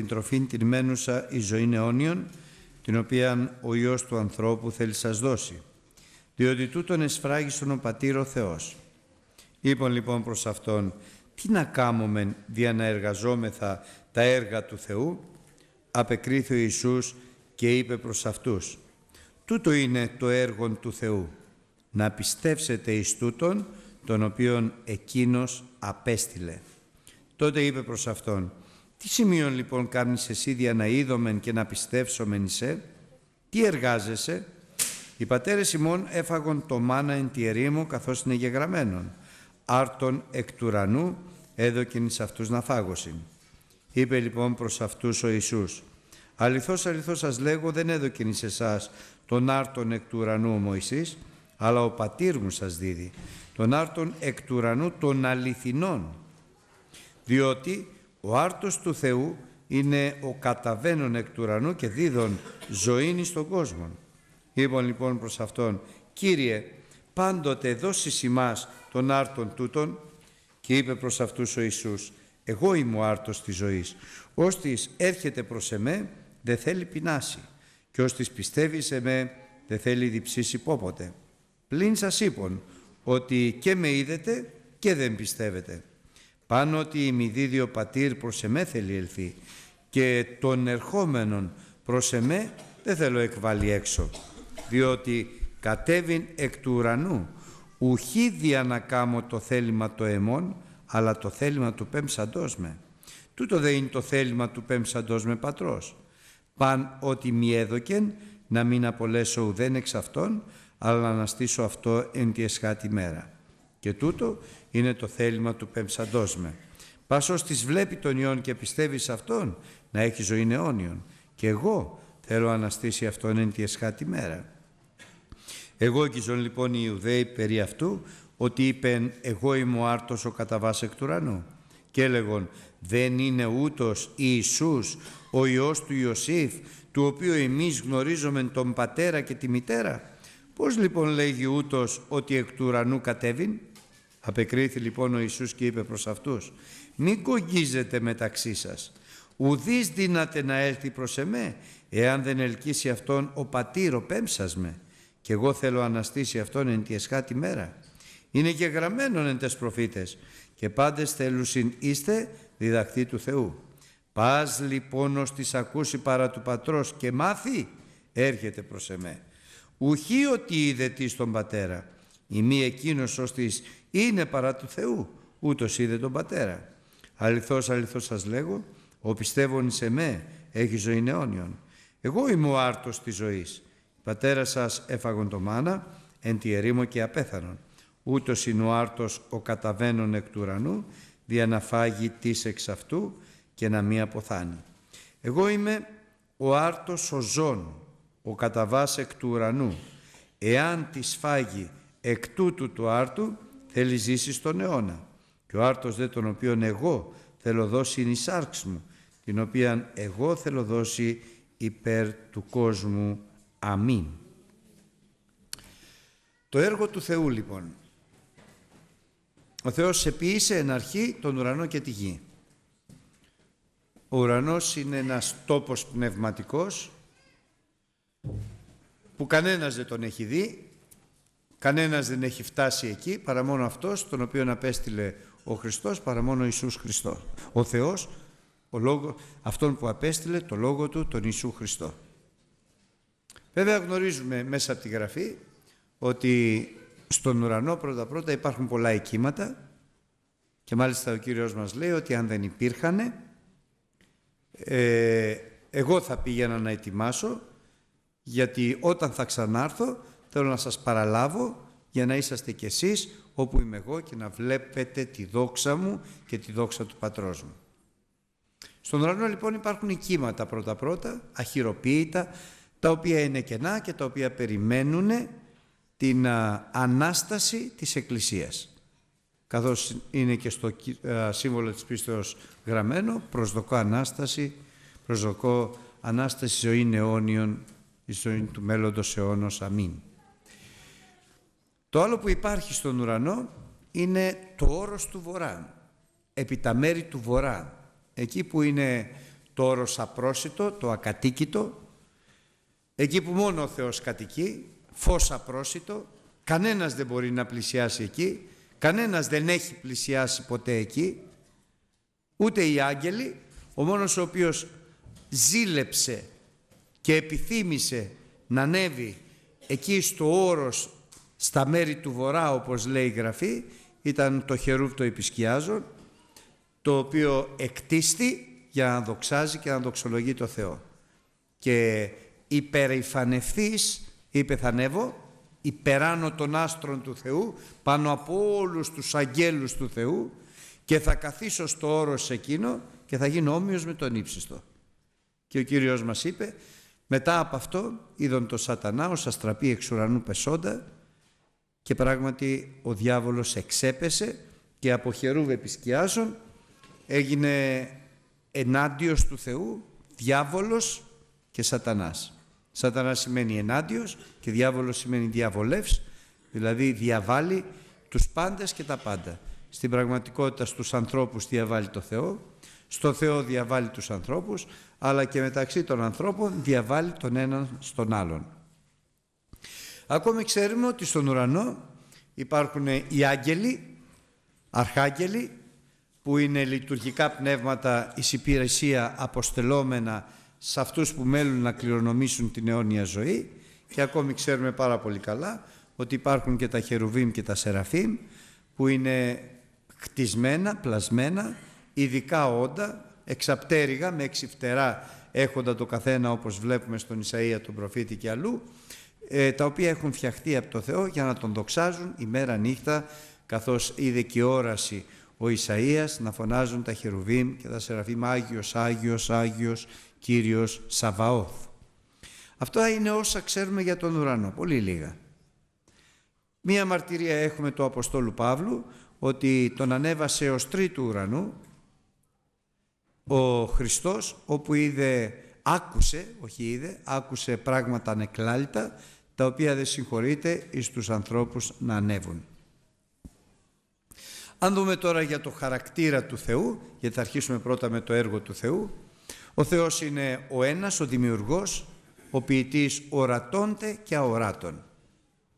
την τροφήν την μένουσα η ζωή αιώνιον, την οποία ο Υιός του ανθρώπου θέλει σας δώσει. Διότι τούτον εσφράγιστον ο Πατήρ ο Θεός. Είπαν λοιπόν προς Αυτόν, τι να κάμουμε δια να εργαζόμεθα τα έργα του Θεού. Απεκρίθη ο Ιησούς και είπε προς αυτούς, τούτο είναι το έργο του Θεού, να πιστεύσετε εις τούτον, τον οποίον εκείνος απέστειλε. Τότε είπε προς Αυτόν, τι σημείο λοιπόν κάνεις εσύ δια να είδομεν και να πιστεύσομεν σε; τι εργάζεσαι. Οι πατέρες ημών έφαγον το μάνα εν τη ερήμο καθώς είναι γεγραμμένον. Άρτον εκ του ουρανού έδωκεν εις αυτούς να φάγωσιν. Είπε λοιπόν προς αυτούς ο Ιησούς, αληθώς αληθώς σας λέγω δεν έδωκεν εις εσάς τον άρτον εκ του ουρανού ο Μωυσής, αλλά ο πατήρ μου σας δίδει, τον άρτον εκ του ουρανού των αληθινών. Διότι ο άρτος του Θεού είναι ο καταβαίνων εκ του ουρανού και δίδων ζωήν εις τον κόσμο. Είπαν λοιπόν προς Αυτόν, «Κύριε, πάντοτε δώσεις ημάς τον άρτον τούτον» και είπε προς αυτούς ο Ιησούς, «Εγώ είμαι ο άρτος της ζωής. Όστις έρχεται προς εμέ, δεν θέλει πεινάσει και ώστις πιστεύει σε με, δεν θέλει διψήσει πόποτε. Πλην σας είπων, ότι και με είδετε και δεν πιστεύετε πάνω ότι η πατήρ προς εμέ θέλει ελθεί και των ερχόμενων προς εμέ δεν θέλω εκβάλει έξω διότι κατέβην εκ του ουρανού ουχή διανακάμω το θέλημα το εμών, αλλά το θέλημα του πέμψαντός με τούτο δεν είναι το θέλημα του πέμψαντός με πατρός παν ότι μη έδωκεν να μην απολέσω ουδέν εξ αυτών αλλά να στήσω αυτό εν τη εσχάτη μέρα και τούτο είναι το θέλημα του πεμψαντός με. Πάσος τις βλέπει τον Υιόν και πιστεύεις σε Αυτόν να έχει ζωή αιώνιον. Και εγώ θέλω αναστήσει Αυτόν εν τη εσχάτη μέρα. Εγώ λοιπόν οι Ιουδαίοι περί αυτού ότι είπεν εγώ είμαι ο άρτος ο καταβάς εκ του ουρανού. Και έλεγον δεν είναι ούτως Ιησούς ο Υιός του Ιωσήφ του οποίου εμείς γνωρίζομεν τον πατέρα και τη μητέρα. Πώς λοιπόν λέγει ούτως ότι εκ του ουρανού κατέβην Απεκρίθη λοιπόν ο Ιησούς και είπε προς αυτούς «Μην κογγίζετε μεταξύ σας, ουδείς δυνατε να έλθει προς εμέ, εάν δεν ελκύσει αυτόν ο πατήρ ο με, και εγώ θέλω αναστήσει αυτόν εν τη εσχάτη μέρα. Είναι και γραμμένον εν τες προφήτες, και πάντες θέλουσιν είστε διδαχτή του Θεού. Πας λοιπόν ως τις ακούσει παρά του πατρός και μάθει, έρχεται προς εμέ. Ουχή ότι είδε τι στον πατέρα, ημί εκείνος ως της είναι παρά του Θεού, ούτως είδε τον Πατέρα. Αληθώς, αληθώς σας λέγω, ο πιστεύων σε με έχει ζωή αιώνιον. Εγώ είμαι ο άρτος της ζωής. πατέρα σας έφαγον το μάνα, εν τη ερήμο και απέθανον. Ούτως είναι ο άρτος ο καταβαίνων εκ του ουρανού, δια να φάγει της εξ αυτού και να μη αποθάνει. Εγώ είμαι ο άρτος ο ζών, ο καταβάς εκ του ουρανού. Εάν της φάγει εκ τούτου του άρτου, θέλει ζήσει στον αιώνα. Και ο άρτος δε τον οποίον εγώ θέλω δώσει είναι η σάρξ μου, την οποία εγώ θέλω δώσει υπέρ του κόσμου. Αμήν. Το έργο του Θεού λοιπόν. Ο Θεός επίησε εν αρχή τον ουρανό και τη γη. Ο ουρανός είναι ένας τόπος πνευματικός που κανένας δεν τον έχει δει Κανένας δεν έχει φτάσει εκεί παρά μόνο αυτός τον οποίο απέστειλε ο Χριστός παρά μόνο Ιησούς Χριστό. Ο Θεός, ο λόγο, αυτόν που απέστειλε το Λόγο Του, τον Ιησού Χριστό. Βέβαια γνωρίζουμε μέσα από τη Γραφή ότι στον ουρανό πρώτα πρώτα υπάρχουν πολλά εκείματα και μάλιστα ο Κύριος μας λέει ότι αν δεν υπήρχαν ε, εγώ θα πήγαινα να ετοιμάσω γιατί όταν θα ξανάρθω θέλω να σας παραλάβω για να είσαστε κι εσείς όπου είμαι εγώ και να βλέπετε τη δόξα μου και τη δόξα του Πατρός μου. Στον ουρανό λοιπόν υπάρχουν κύματα πρώτα-πρώτα, αχυροποίητα, τα οποία είναι κενά και τα οποία περιμένουν την Ανάσταση της Εκκλησίας. Καθώς είναι και στο σύμβολο της πίστεως γραμμένο, προσδοκώ Ανάσταση, προσδοκώ Ανάσταση ζωή αιώνιων, η ζωή του μέλλοντος αιώνος. Αμήν. Το άλλο που υπάρχει στον ουρανό είναι το όρος του βορρά, επί τα μέρη του βορρά. Εκεί που είναι το όρος απρόσιτο, το ακατοίκητο, εκεί που μόνο ο Θεός κατοικεί, φως απρόσιτο, κανένας δεν μπορεί να πλησιάσει εκεί, κανένας δεν έχει πλησιάσει ποτέ εκεί, ούτε οι άγγελοι, ο μόνος ο οποίος ζήλεψε και επιθύμησε να ανέβει εκεί στο όρος στα μέρη του βορρά, όπως λέει η Γραφή, ήταν το χερούβ το επισκιάζον, το οποίο εκτίστη για να δοξάζει και να δοξολογεί το Θεό. Και υπερηφανευθείς, είπε θα ανέβω, υπεράνω των άστρων του Θεού, πάνω από όλους τους αγγέλους του Θεού και θα καθίσω στο όρος εκείνο και θα γίνω όμοιος με τον ύψιστο. Και ο Κύριος μας είπε, μετά από αυτό είδον το σατανά ως αστραπή εξ ουρανού πεσόντα και πράγματι ο διάβολος εξέπεσε και από χερού επισκιάσων, έγινε ενάντιος του Θεού διάβολος και σατανάς. Σατανάς σημαίνει ενάντιος και διάβολος σημαίνει διαβολεύς, δηλαδή διαβάλλει τους πάντες και τα πάντα. Στην πραγματικότητα στους ανθρώπους διαβάλλει το Θεό, στο Θεό διαβάλλει τους ανθρώπους, αλλά και μεταξύ των ανθρώπων διαβάλλει τον έναν στον άλλον. Ακόμη ξέρουμε ότι στον ουρανό υπάρχουν οι άγγελοι, αρχάγγελοι, που είναι λειτουργικά πνεύματα εις υπηρεσία αποστελόμενα σε αυτούς που μέλουν να κληρονομήσουν την αιώνια ζωή και ακόμη ξέρουμε πάρα πολύ καλά ότι υπάρχουν και τα χερουβίμ και τα σεραφίμ που είναι χτισμένα, πλασμένα, ειδικά όντα, εξαπτέρυγα με έξι έχοντα το καθένα όπως βλέπουμε στον Ισαΐα τον προφήτη και αλλού ε, τα οποία έχουν φτιαχτεί από το Θεό για να τον δοξάζουν ημέρα νύχτα, καθώς είδε και η όραση ο Ισαΐας να φωνάζουν τα χερουβίμ και τα σεραφείμ Άγιος, Άγιος, Άγιος, Κύριος Σαβαώθ. Αυτό είναι όσα ξέρουμε για τον ουρανό, πολύ λίγα. Μία μαρτυρία έχουμε του Αποστόλου Παύλου, ότι τον ανέβασε ως τρίτου ουρανού, ο Χριστός όπου είδε, άκουσε, όχι είδε, άκουσε πράγματα ανεκλάλητα τα οποία δεν συγχωρείται εις τους ανθρώπους να ανέβουν. Αν δούμε τώρα για το χαρακτήρα του Θεού, γιατί θα αρχίσουμε πρώτα με το έργο του Θεού, ο Θεός είναι ο ένας, ο δημιουργός, ο ποιητής ορατώνται και αοράτων.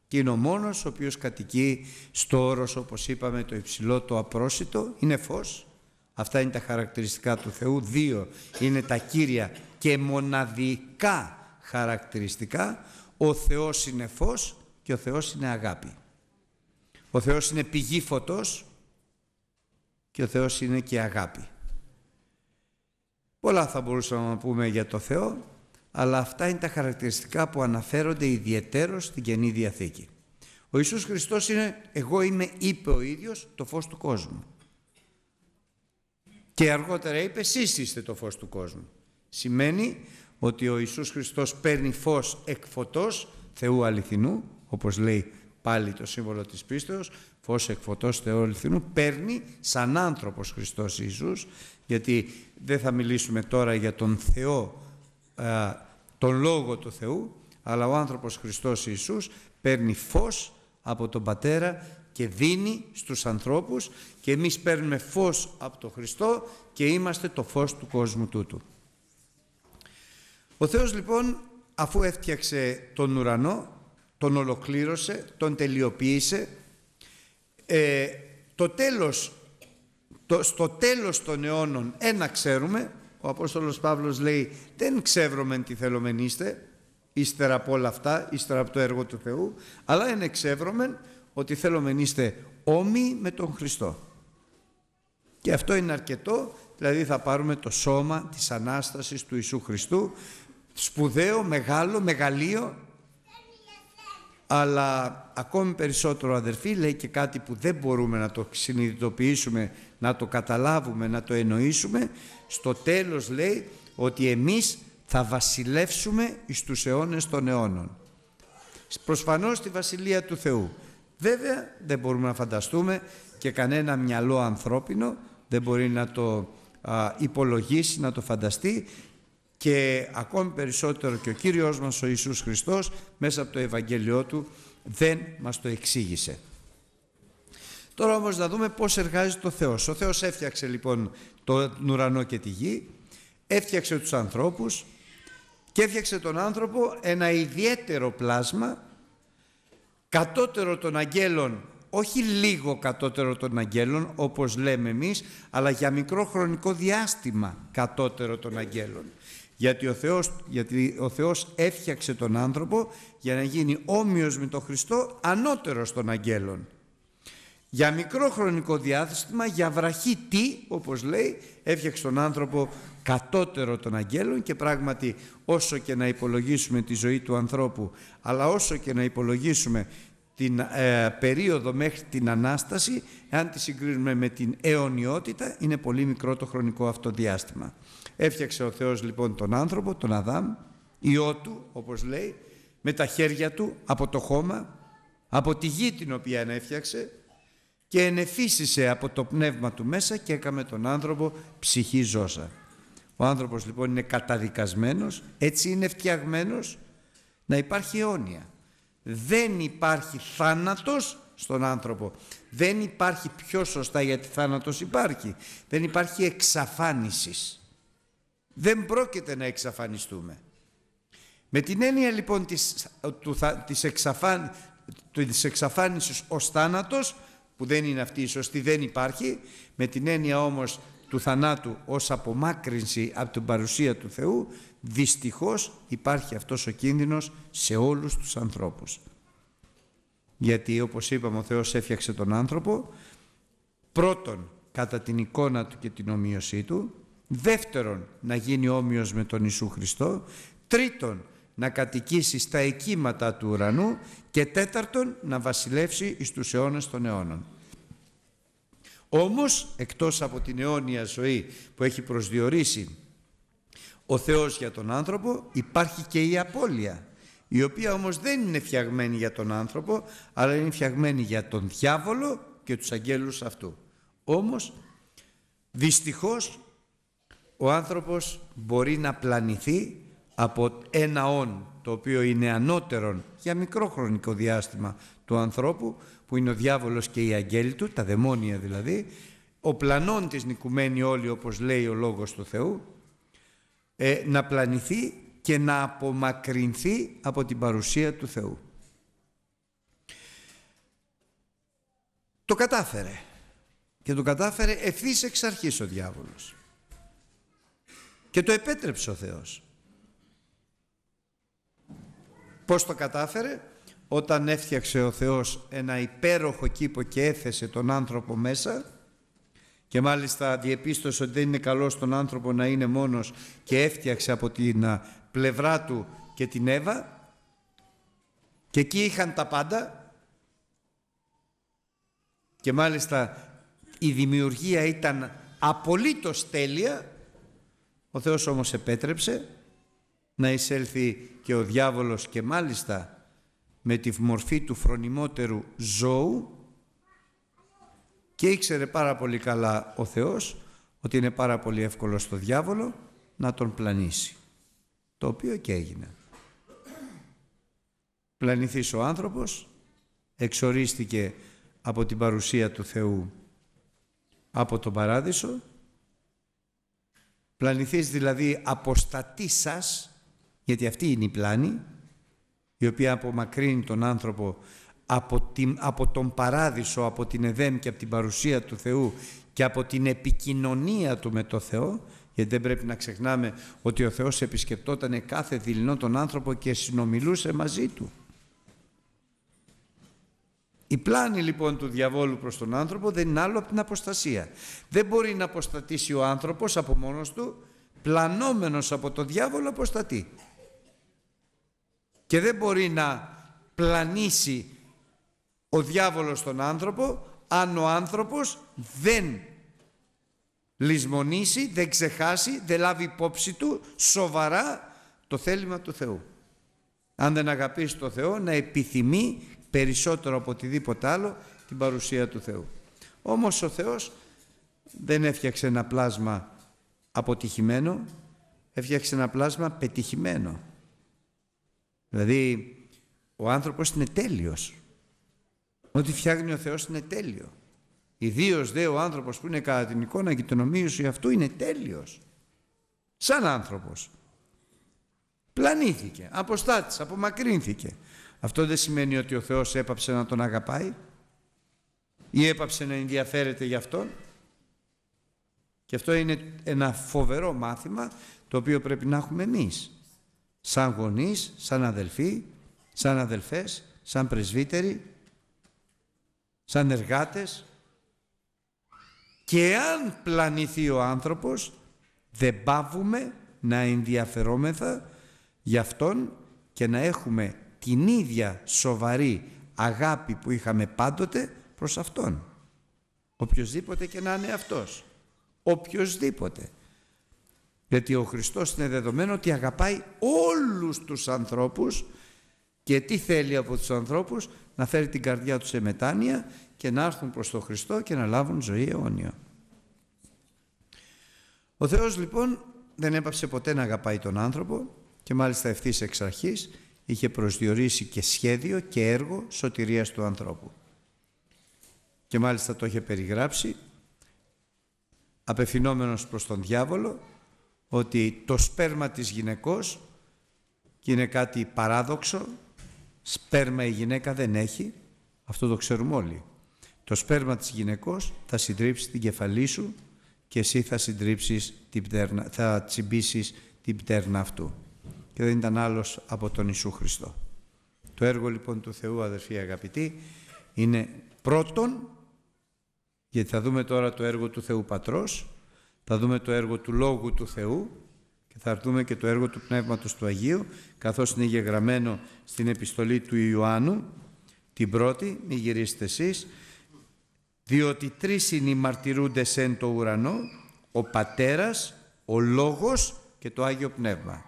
Και είναι ο μόνος ο οποίος κατοικεί στο όρος, όπως είπαμε, το υψηλό, το απρόσιτο, είναι φως. Αυτά είναι τα χαρακτηριστικά του Θεού. Δύο είναι τα κύρια και μοναδικά χαρακτηριστικά ο Θεός είναι φως και ο Θεός είναι αγάπη. Ο Θεός είναι πηγή φωτός και ο Θεός είναι και αγάπη. Πολλά θα μπορούσαμε να πούμε για το Θεό, αλλά αυτά είναι τα χαρακτηριστικά που αναφέρονται ιδιαιτέρως στην Καινή Διαθήκη. Ο Ιησούς Χριστός είναι «Εγώ είμαι» είπε ο ίδιος το φως του κόσμου. Και αργότερα είπε εσείς είστε το φως του κόσμου». Σημαίνει ότι ο Ιησούς Χριστός παίρνει φως εκ φωτός Θεού αληθινού, όπως λέει πάλι το σύμβολο της πίστεως, φως εκ φωτός Θεού αληθινού, παίρνει σαν άνθρωπος Χριστός Ιησούς, γιατί δεν θα μιλήσουμε τώρα για τον Θεό, τον Λόγο του Θεού, αλλά ο άνθρωπος Χριστός Ιησούς παίρνει φως από τον Πατέρα και δίνει στους ανθρώπους και εμείς παίρνουμε φως από τον Χριστό και είμαστε το φως του κόσμου τούτου. Ο Θεός λοιπόν αφού έφτιαξε τον ουρανό, τον ολοκλήρωσε, τον τελειοποίησε, ε, το τέλος, το, στο τέλος των αιώνων ένα ξέρουμε, ο Απόστολος Παύλος λέει δεν ξεύρωμεν τι θέλομεν είστε, ύστερα από όλα αυτά, ύστερα από το έργο του Θεού, αλλά εν ότι θέλομεν είστε όμοι με τον Χριστό. Και αυτό είναι αρκετό, δηλαδή θα πάρουμε το σώμα της Ανάστασης του Ιησού Χριστού σπουδαίο, μεγάλο, μεγαλείο αλλά ακόμη περισσότερο αδερφοί λέει και κάτι που δεν μπορούμε να το συνειδητοποιήσουμε, να το καταλάβουμε, να το εννοήσουμε. Στο τέλος λέει ότι εμείς θα βασιλεύσουμε εις τους αιώνες των αιώνων. Προσφανώς τη Βασιλεία του Θεού. Βέβαια δεν μπορούμε να φανταστούμε και κανένα μυαλό ανθρώπινο δεν μπορεί να το υπολογίσει, να το φανταστεί και ακόμη περισσότερο και ο Κύριος μας ο Ιησούς Χριστός μέσα από το Ευαγγέλιο Του δεν μας το εξήγησε. Τώρα όμως να δούμε πώς εργάζεται ο Θεός. Ο Θεός έφτιαξε λοιπόν τον ουρανό και τη γη, έφτιαξε τους ανθρώπους και έφτιαξε τον άνθρωπο ένα ιδιαίτερο πλάσμα κατώτερο των αγγέλων, όχι λίγο κατώτερο των αγγέλων όπως λέμε εμείς, αλλά για μικρό χρονικό διάστημα κατώτερο των αγγέλων. Γιατί ο, Θεός, γιατί ο Θεός έφτιαξε τον άνθρωπο για να γίνει όμοιος με τον Χριστό ανώτερος των αγγέλων. Για μικρό χρονικό διάστημα, για βραχή τι, όπως λέει, έφτιαξε τον άνθρωπο κατώτερο των αγγέλων και πράγματι όσο και να υπολογίσουμε τη ζωή του ανθρώπου, αλλά όσο και να υπολογίσουμε την ε, περίοδο μέχρι την Ανάσταση, αν τη συγκρίνουμε με την αιωνιότητα, είναι πολύ μικρό το χρονικό αυτό διάστημα. Έφτιαξε ο Θεός λοιπόν τον άνθρωπο, τον Αδάμ, ιό του όπως λέει, με τα χέρια του από το χώμα, από τη γη την οποία έφτιαξε και ενεφύσισε από το πνεύμα του μέσα και έκαμε τον άνθρωπο ψυχή ζώσα. Ο άνθρωπος λοιπόν είναι καταδικασμένος, έτσι είναι φτιαγμένος να υπάρχει αιώνια. Δεν υπάρχει θάνατος στον άνθρωπο. Δεν υπάρχει πιο σωστά γιατί θάνατος υπάρχει. Δεν υπάρχει εξαφάνισης δεν πρόκειται να εξαφανιστούμε. Με την έννοια λοιπόν της, του, της, εξαφάν, της εξαφάνισης ως θάνατος, που δεν είναι αυτή η σωστή, δεν υπάρχει, με την έννοια όμως του θανάτου ως απομάκρυνση από την παρουσία του Θεού, δυστυχώς υπάρχει αυτός ο κίνδυνος σε όλους τους ανθρώπους. Γιατί όπως είπαμε ο Θεός έφτιαξε τον άνθρωπο, πρώτον κατά την εικόνα του και την ομοίωσή του, Δεύτερον, να γίνει όμοιος με τον Ιησού Χριστό. Τρίτον, να κατοικήσει στα εκείματα του ουρανού. Και τέταρτον, να βασιλεύσει εις τους αιώνες των αιώνων. Όμως, εκτός από την αιώνια ζωή που έχει προσδιορίσει ο Θεός για τον άνθρωπο, υπάρχει και η απώλεια, η οποία όμως δεν είναι φτιαγμένη για τον άνθρωπο, αλλά είναι φτιαγμένη για τον διάβολο και τους αγγέλους αυτού. Όμως, δυστυχώς, ο άνθρωπος μπορεί να πλανηθεί από ένα όν το οποίο είναι ανώτερον για μικρό χρονικό διάστημα του ανθρώπου που είναι ο διάβολος και οι αγγέλοι του, τα δαιμόνια δηλαδή ο πλανών της νικουμένη όλοι όπως λέει ο Λόγος του Θεού ε, να πλανηθεί και να απομακρυνθεί από την παρουσία του Θεού. Το κατάφερε και το κατάφερε ευθύς εξ αρχής ο διάβολος. Και το επέτρεψε ο Θεός. Πώς το κατάφερε? Όταν έφτιαξε ο Θεός ένα υπέροχο κήπο και έθεσε τον άνθρωπο μέσα και μάλιστα διεπίστωσε ότι δεν είναι καλός στον άνθρωπο να είναι μόνος και έφτιαξε από την πλευρά του και την Εύα και εκεί είχαν τα πάντα και μάλιστα η δημιουργία ήταν απολύτως τέλεια ο Θεός όμως επέτρεψε να εισέλθει και ο διάβολος και μάλιστα με τη μορφή του φρονιμότερου ζώου και ήξερε πάρα πολύ καλά ο Θεός ότι είναι πάρα πολύ εύκολο στο διάβολο να τον πλανήσει. Το οποίο και έγινε. Πλανηθείς ο άνθρωπος, εξορίστηκε από την παρουσία του Θεού από τον Παράδεισο Πλανηθείς δηλαδή αποστατή σα, γιατί αυτή είναι η πλάνη, η οποία απομακρύνει τον άνθρωπο από, από τον παράδεισο, από την Εδέμ και από την παρουσία του Θεού και από την επικοινωνία του με το Θεό, γιατί δεν πρέπει να ξεχνάμε ότι ο Θεός επισκεπτόταν κάθε δειλινό τον άνθρωπο και συνομιλούσε μαζί του. Η πλάνη λοιπόν του διαβόλου προς τον άνθρωπο δεν είναι άλλο από την αποστασία. Δεν μπορεί να αποστατήσει ο άνθρωπος από μόνος του, πλανόμενος από τον διάβολο αποστατεί. Και δεν μπορεί να πλανήσει ο διάβολος τον άνθρωπο αν ο άνθρωπος δεν λησμονήσει, δεν ξεχάσει, δεν λάβει υπόψη του σοβαρά το θέλημα του Θεού. Αν δεν αγαπήσει το Θεό να επιθυμεί περισσότερο από οτιδήποτε άλλο την παρουσία του Θεού. Όμως ο Θεός δεν έφτιαξε ένα πλάσμα αποτυχημένο, έφτιαξε ένα πλάσμα πετυχημένο. Δηλαδή ο άνθρωπος είναι τέλειος. Ό,τι φτιάχνει ο Θεός είναι τέλειο. Ιδίως δε ο άνθρωπος που είναι κατά την εικόνα και την ομοίωση αυτού είναι τέλειος. Σαν άνθρωπος. Πλανήθηκε, αποστάτησε, απομακρύνθηκε. Αυτό δεν σημαίνει ότι ο Θεός έπαψε να τον αγαπάει ή έπαψε να ενδιαφέρεται για Αυτόν. Και αυτό είναι ένα φοβερό μάθημα το οποίο πρέπει να έχουμε εμείς. Σαν γονείς, σαν αδελφοί, σαν αδελφές, σαν πρεσβύτεροι, σαν εργάτες. Και αν πλανηθεί ο άνθρωπος, δεν πάβουμε να ενδιαφερόμεθα για Αυτόν και να έχουμε την ίδια σοβαρή αγάπη που είχαμε πάντοτε προς Αυτόν. Οποιοςδήποτε και να είναι Αυτός. Οποιοςδήποτε. Γιατί ο Χριστός είναι δεδομένο ότι αγαπάει όλους τους ανθρώπους και τι θέλει από τους ανθρώπους να φέρει την καρδιά τους σε μετάνοια και να έρθουν προς τον Χριστό και να λάβουν ζωή αιώνια. Ο Θεός λοιπόν δεν έπαψε ποτέ να αγαπάει τον άνθρωπο και μάλιστα ευθύς εξ αρχής είχε προσδιορίσει και σχέδιο και έργο σωτηρίας του ανθρώπου. Και μάλιστα το είχε περιγράψει απευθυνόμενος προς τον διάβολο ότι το σπέρμα της γυναικός και είναι κάτι παράδοξο σπέρμα η γυναίκα δεν έχει αυτό το ξέρουμε όλοι το σπέρμα της γυναικός θα συντρίψει την κεφαλή σου και εσύ θα συντρίψεις την πτέρνα, θα τσιμπήσεις την πτέρνα αυτού και δεν ήταν άλλος από τον Ιησού Χριστό. Το έργο λοιπόν του Θεού αδερφοί αγαπητοί είναι πρώτον γιατί θα δούμε τώρα το έργο του Θεού Πατρός, θα δούμε το έργο του Λόγου του Θεού και θα δούμε και το έργο του Πνεύματος του Αγίου καθώς είναι γεγραμμένο στην επιστολή του Ιωάννου την πρώτη, μη γυρίστε εσείς, διότι τρεις είναι οι μαρτυρούντες εν το ουρανό, ο Πατέρας, ο Λόγος και το Άγιο Πνεύμα.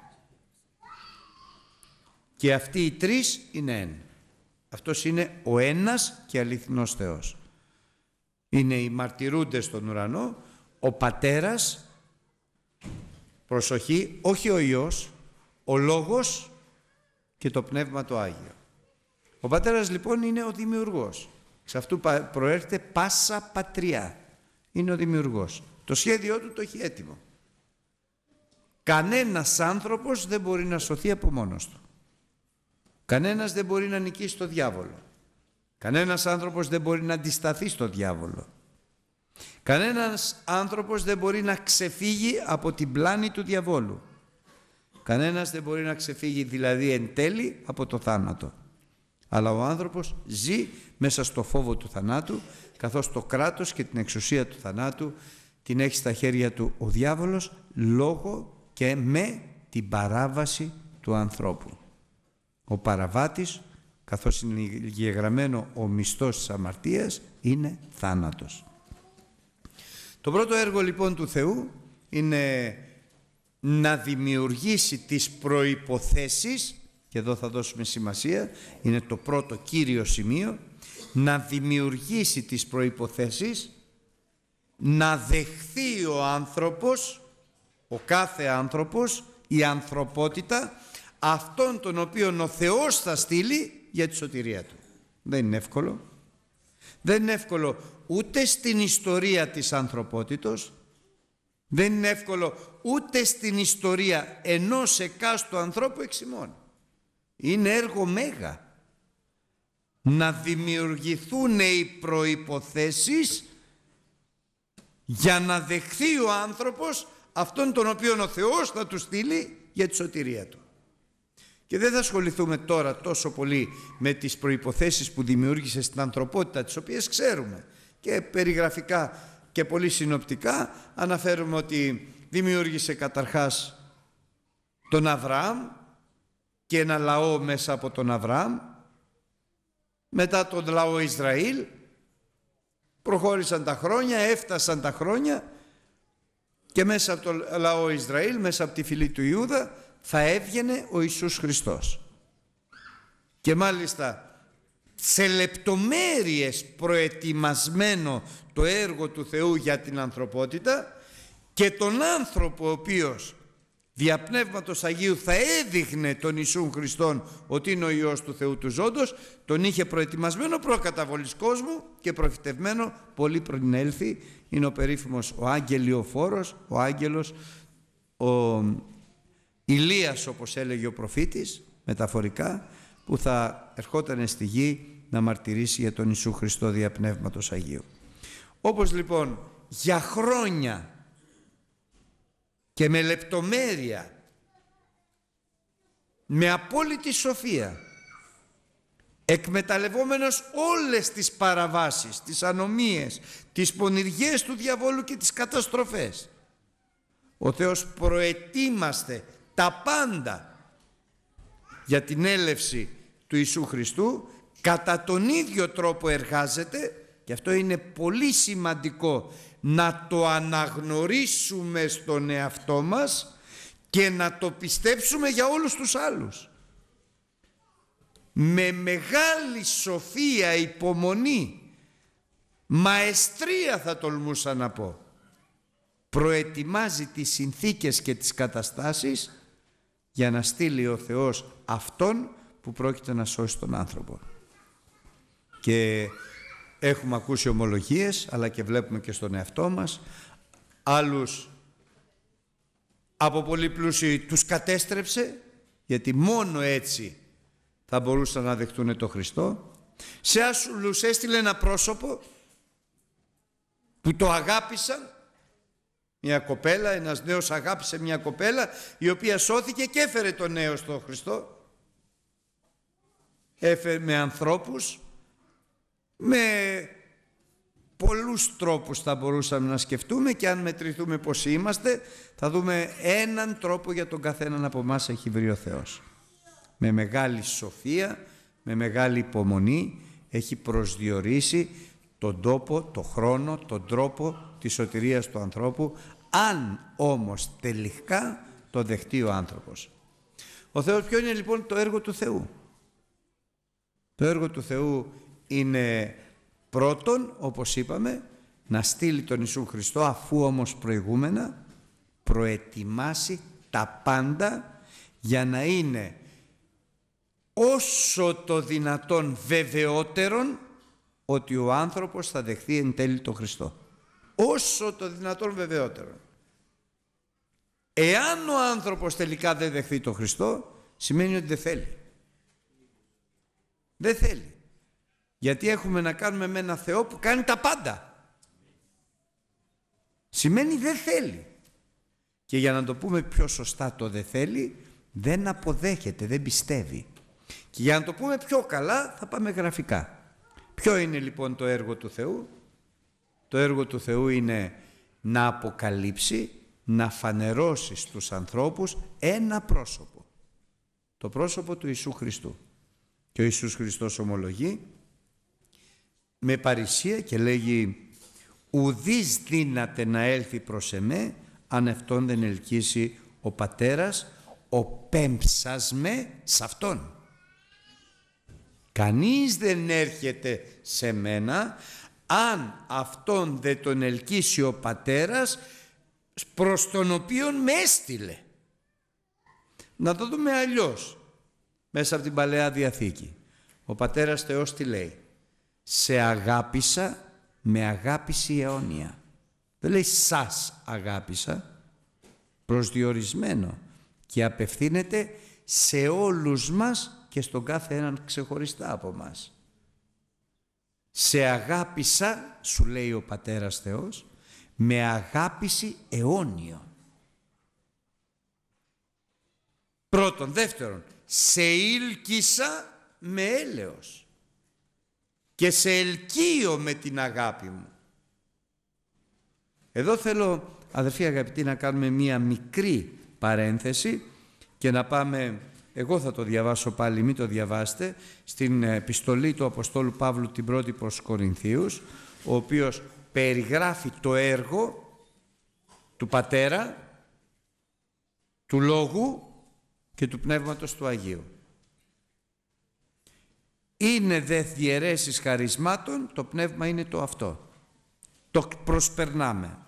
Και αυτοί οι τρεις είναι ένα. Αυτός είναι ο ένας και αληθινός Θεός. Είναι οι μαρτυρούντες στον ουρανό, ο πατέρας, προσοχή, όχι ο Υιός, ο Λόγος και το Πνεύμα το Άγιο. Ο πατέρας λοιπόν είναι ο δημιουργός. Σε αυτού προέρχεται πάσα πατριά. Είναι ο δημιουργός. Το σχέδιό του το έχει έτοιμο. Κανένας άνθρωπος δεν μπορεί να σωθεί από μόνος του. Κανένας δεν μπορεί να νικήσει το διάβολο. Κανένας άνθρωπος δεν μπορεί να αντισταθεί στο διάβολο. Κανένας άνθρωπος δεν μπορεί να ξεφύγει από την πλάνη του διαβόλου. Κανένας δεν μπορεί να ξεφύγει δηλαδή εν τέλει από το θάνατο. Αλλά ο άνθρωπος ζει μέσα στο φόβο του θανάτου καθώς το κράτος και την εξουσία του θανάτου την έχει στα χέρια του ο διάβολος λόγω και με την παράβαση του ανθρώπου. Ο παραβάτης, καθώς είναι γεγραμμένο ο μισθός της αμαρτίας, είναι θάνατος. Το πρώτο έργο λοιπόν του Θεού είναι να δημιουργήσει τις προϋποθέσεις και εδώ θα δώσουμε σημασία, είναι το πρώτο κύριο σημείο, να δημιουργήσει τις προϋποθέσεις, να δεχθεί ο άνθρωπος, ο κάθε άνθρωπος, η ανθρωπότητα, αυτόν τον οποίο ο Θεός θα στείλει για τη σωτηρία του. Δεν είναι εύκολο. Δεν είναι εύκολο ούτε στην ιστορία της ανθρωπότητος, δεν είναι εύκολο ούτε στην ιστορία ενός εκάστου ανθρώπου εξημών. Είναι έργο μέγα. Να δημιουργηθούν οι προϋποθέσεις για να δεχθεί ο άνθρωπος αυτόν τον οποίο ο Θεός θα του στείλει για τη σωτηρία του. Και δεν θα ασχοληθούμε τώρα τόσο πολύ με τις προϋποθέσεις που δημιούργησε στην ανθρωπότητα, τις οποίες ξέρουμε. Και περιγραφικά και πολύ συνοπτικά αναφέρουμε ότι δημιούργησε καταρχάς τον Αβραάμ και ένα λαό μέσα από τον Αβραάμ, μετά τον λαό Ισραήλ, προχώρησαν τα χρόνια, έφτασαν τα χρόνια και μέσα από τον λαό Ισραήλ, μέσα από τη φυλή του Ιούδα, θα έβγαινε ο Ιησούς Χριστός. Και μάλιστα σε λεπτομέρειες προετοιμασμένο το έργο του Θεού για την ανθρωπότητα και τον άνθρωπο ο οποίος δια Πνεύματος Αγίου θα έδειχνε τον Ιησού Χριστόν ότι είναι ο Υιός του Θεού του Ζώντος τον είχε προετοιμασμένο προκαταβολής κόσμου και προφητευμένο πολύ πριν έλθει είναι ο περίφημος ο Άγγελιοφόρος ο Άγγελος ο Ηλίας όπως έλεγε ο προφήτης μεταφορικά που θα ερχόταν στη γη να μαρτυρήσει για τον Ιησού Χριστό δια Αγίου. Όπως λοιπόν για χρόνια και με λεπτομέρεια με απόλυτη σοφία εκμεταλλευόμενος όλες τις παραβάσεις, τις ανομίες, τις πονηριές του διαβόλου και τις καταστροφές. Ο Θεός προετοίμαστε τα πάντα για την έλευση του Ιησού Χριστού κατά τον ίδιο τρόπο εργάζεται και αυτό είναι πολύ σημαντικό να το αναγνωρίσουμε στον εαυτό μας και να το πιστέψουμε για όλους τους άλλους. Με μεγάλη σοφία, υπομονή, μαεστρία θα τολμούσα να πω. Προετοιμάζει τις συνθήκες και τις καταστάσεις για να στείλει ο Θεός αυτόν που πρόκειται να σώσει τον άνθρωπο. Και έχουμε ακούσει ομολογίες, αλλά και βλέπουμε και στον εαυτό μας, άλλους από πολύ πλούσιοι τους κατέστρεψε, γιατί μόνο έτσι θα μπορούσαν να δεχτούν το Χριστό. Σε άσουλους έστειλε ένα πρόσωπο που το αγάπησαν μια κοπέλα, ένας νέος αγάπησε μια κοπέλα η οποία σώθηκε και έφερε τον νέο στον Χριστό. Έφερε με ανθρώπους, με πολλούς τρόπους θα μπορούσαμε να σκεφτούμε και αν μετρηθούμε πως είμαστε θα δούμε έναν τρόπο για τον καθέναν από εμάς έχει βρει ο Θεός. Με μεγάλη σοφία, με μεγάλη υπομονή έχει προσδιορίσει τον τόπο, τον χρόνο, τον τρόπο της σωτηρίας του ανθρώπου αν όμως τελικά το δεχτεί ο άνθρωπος. Ο Θεός ποιο είναι λοιπόν το έργο του Θεού. Το έργο του Θεού είναι πρώτον, όπως είπαμε, να στείλει τον Ιησού Χριστό αφού όμως προηγούμενα προετοιμάσει τα πάντα για να είναι όσο το δυνατόν βεβαιότερον ότι ο άνθρωπος θα δεχθεί εν τέλει τον Χριστό όσο το δυνατόν βεβαιότερο. Εάν ο άνθρωπος τελικά δεν δεχθεί τον Χριστό, σημαίνει ότι δεν θέλει. Δεν θέλει. Γιατί έχουμε να κάνουμε με ένα Θεό που κάνει τα πάντα. Σημαίνει δεν θέλει. Και για να το πούμε πιο σωστά το δεν θέλει, δεν αποδέχεται, δεν πιστεύει. Και για να το πούμε πιο καλά θα πάμε γραφικά. Ποιο είναι λοιπόν το έργο του Θεού, το έργο του Θεού είναι να αποκαλύψει, να φανερώσει στους ανθρώπους ένα πρόσωπο. Το πρόσωπο του Ιησού Χριστού. Και ο Ιησούς Χριστός ομολογεί με παρησία και λέγει «Ουδείς δύναται να έλθει προς εμέ αν αυτόν δεν ελκύσει ο πατέρας, ο πέμψας με σ' αυτόν». Κανείς δεν έρχεται σε μένα αν αυτόν δεν τον ελκύσει ο πατέρας προς τον οποίον με έστειλε. Να το δούμε αλλιώς μέσα από την Παλαιά Διαθήκη. Ο Πατέρας Θεός τι λέει. Σε αγάπησα με αγάπηση αιώνια. Δεν λέει σας αγάπησα. Προσδιορισμένο. Και απευθύνεται σε όλους μας και στον κάθε έναν ξεχωριστά από μας. Σε αγάπησα, σου λέει ο Πατέρας Θεός, με αγάπηση αιώνιο. Πρώτον, δεύτερον, σε ήλκησα με έλεος και σε ελκύω με την αγάπη μου. Εδώ θέλω, αδερφοί αγαπητοί, να κάνουμε μία μικρή παρένθεση και να πάμε εγώ θα το διαβάσω πάλι, μην το διαβάστε, στην ε, επιστολή του Αποστόλου Παύλου την πρώτη προς Κορινθίους, ο οποίος περιγράφει το έργο του Πατέρα, του Λόγου και του Πνεύματος του Αγίου. Είναι δε διαιρέσεις χαρισμάτων, το πνεύμα είναι το αυτό. Το προσπερνάμε.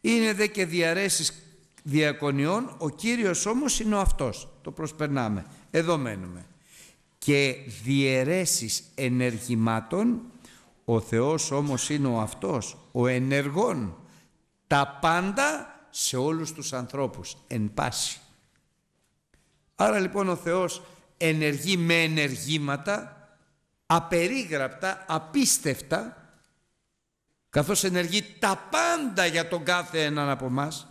Είναι δε και διαρέσεις διακονιών, ο Κύριος όμως είναι ο αυτός, το προσπερνάμε, εδώ μένουμε. Και διαιρέσεις ενεργημάτων, ο Θεός όμως είναι ο αυτός, ο ενεργών, τα πάντα σε όλους τους ανθρώπους, εν πάση. Άρα λοιπόν ο Θεός ενεργεί με ενεργήματα, απερίγραπτα, απίστευτα, καθώς ενεργεί τα πάντα για τον κάθε έναν από μας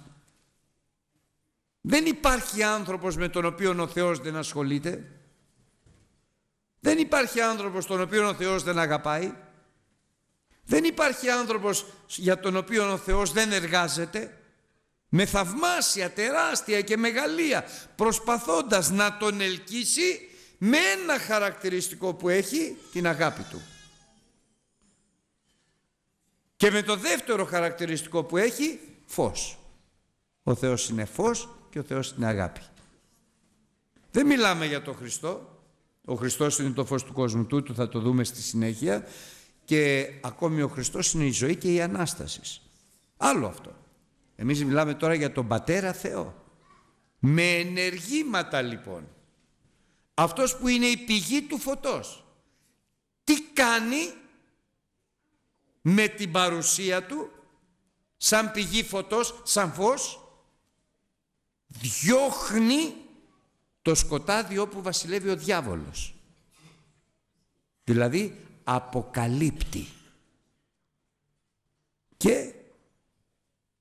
δεν υπάρχει άνθρωπος με τον οποίο ο Θεός δεν ασχολείται. Δεν υπάρχει άνθρωπος τον οποίο ο Θεός δεν αγαπάει. Δεν υπάρχει άνθρωπος για τον οποίο ο Θεός δεν εργάζεται με θαυμάσια τεράστια και μεγαλεία προσπαθώντας να τον ελκύσει με ένα χαρακτηριστικό που έχει την αγάπη του. Και με το δεύτερο χαρακτηριστικό που έχει φως. Ο Θεός είναι φως και ο Θεός την αγάπη. Δεν μιλάμε για τον Χριστό. Ο Χριστός είναι το φως του κόσμου τούτο, θα το δούμε στη συνέχεια. Και ακόμη ο Χριστός είναι η ζωή και η Ανάστασης. Άλλο αυτό. Εμείς μιλάμε τώρα για τον Πατέρα Θεό. Με ενεργήματα λοιπόν. Αυτός που είναι η πηγή του φωτός. Τι κάνει με την παρουσία του σαν πηγή φωτός, σαν φως διώχνει το σκοτάδι όπου βασιλεύει ο διάβολος. Δηλαδή αποκαλύπτει και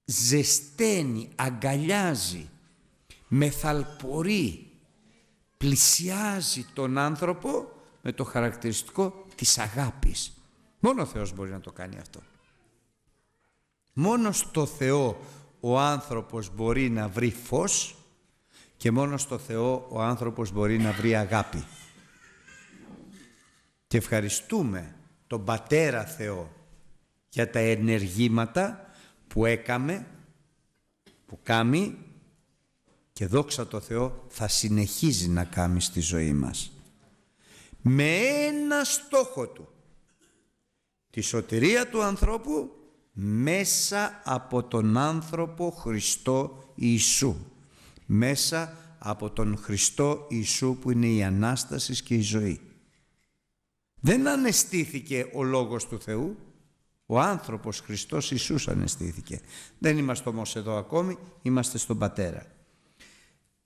ζεσταίνει, αγκαλιάζει, μεθαλπορεί, πλησιάζει τον άνθρωπο με το χαρακτηριστικό της αγάπης. Μόνο ο Θεός μπορεί να το κάνει αυτό. Μόνο στο Θεό ο άνθρωπος μπορεί να βρει φως και μόνο στο Θεό ο άνθρωπος μπορεί να βρει αγάπη. Και ευχαριστούμε τον Πατέρα Θεό για τα ενεργήματα που έκαμε, που κάνει και δόξα το Θεό θα συνεχίζει να κάνει στη ζωή μας. Με ένα στόχο του, τη σωτηρία του ανθρώπου μέσα από τον άνθρωπο Χριστό Ιησού. Μέσα από τον Χριστό Ιησού που είναι η Ανάστασης και η ζωή. Δεν ανεστήθηκε ο Λόγος του Θεού, ο άνθρωπος Χριστός Ιησούς ανεστήθηκε. Δεν είμαστε όμως εδώ ακόμη, είμαστε στον Πατέρα.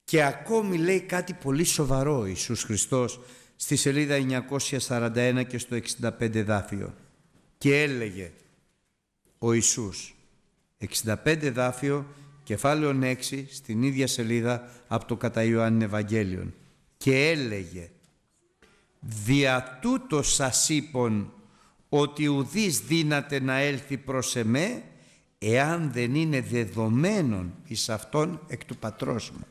Και ακόμη λέει κάτι πολύ σοβαρό ο Ιησούς Χριστός στη σελίδα 941 και στο 65 δάφιο. Και έλεγε ο Ιησούς. 65 δάφιο, κεφάλαιο 6, στην ίδια σελίδα από το κατά Ιωάννη Ευαγγέλιον. Και έλεγε «Δια τούτο σας είπων ότι ουδείς δύναται να έλθει προς εμέ, εάν δεν είναι δεδομένον εις αυτόν εκ του πατρός μου».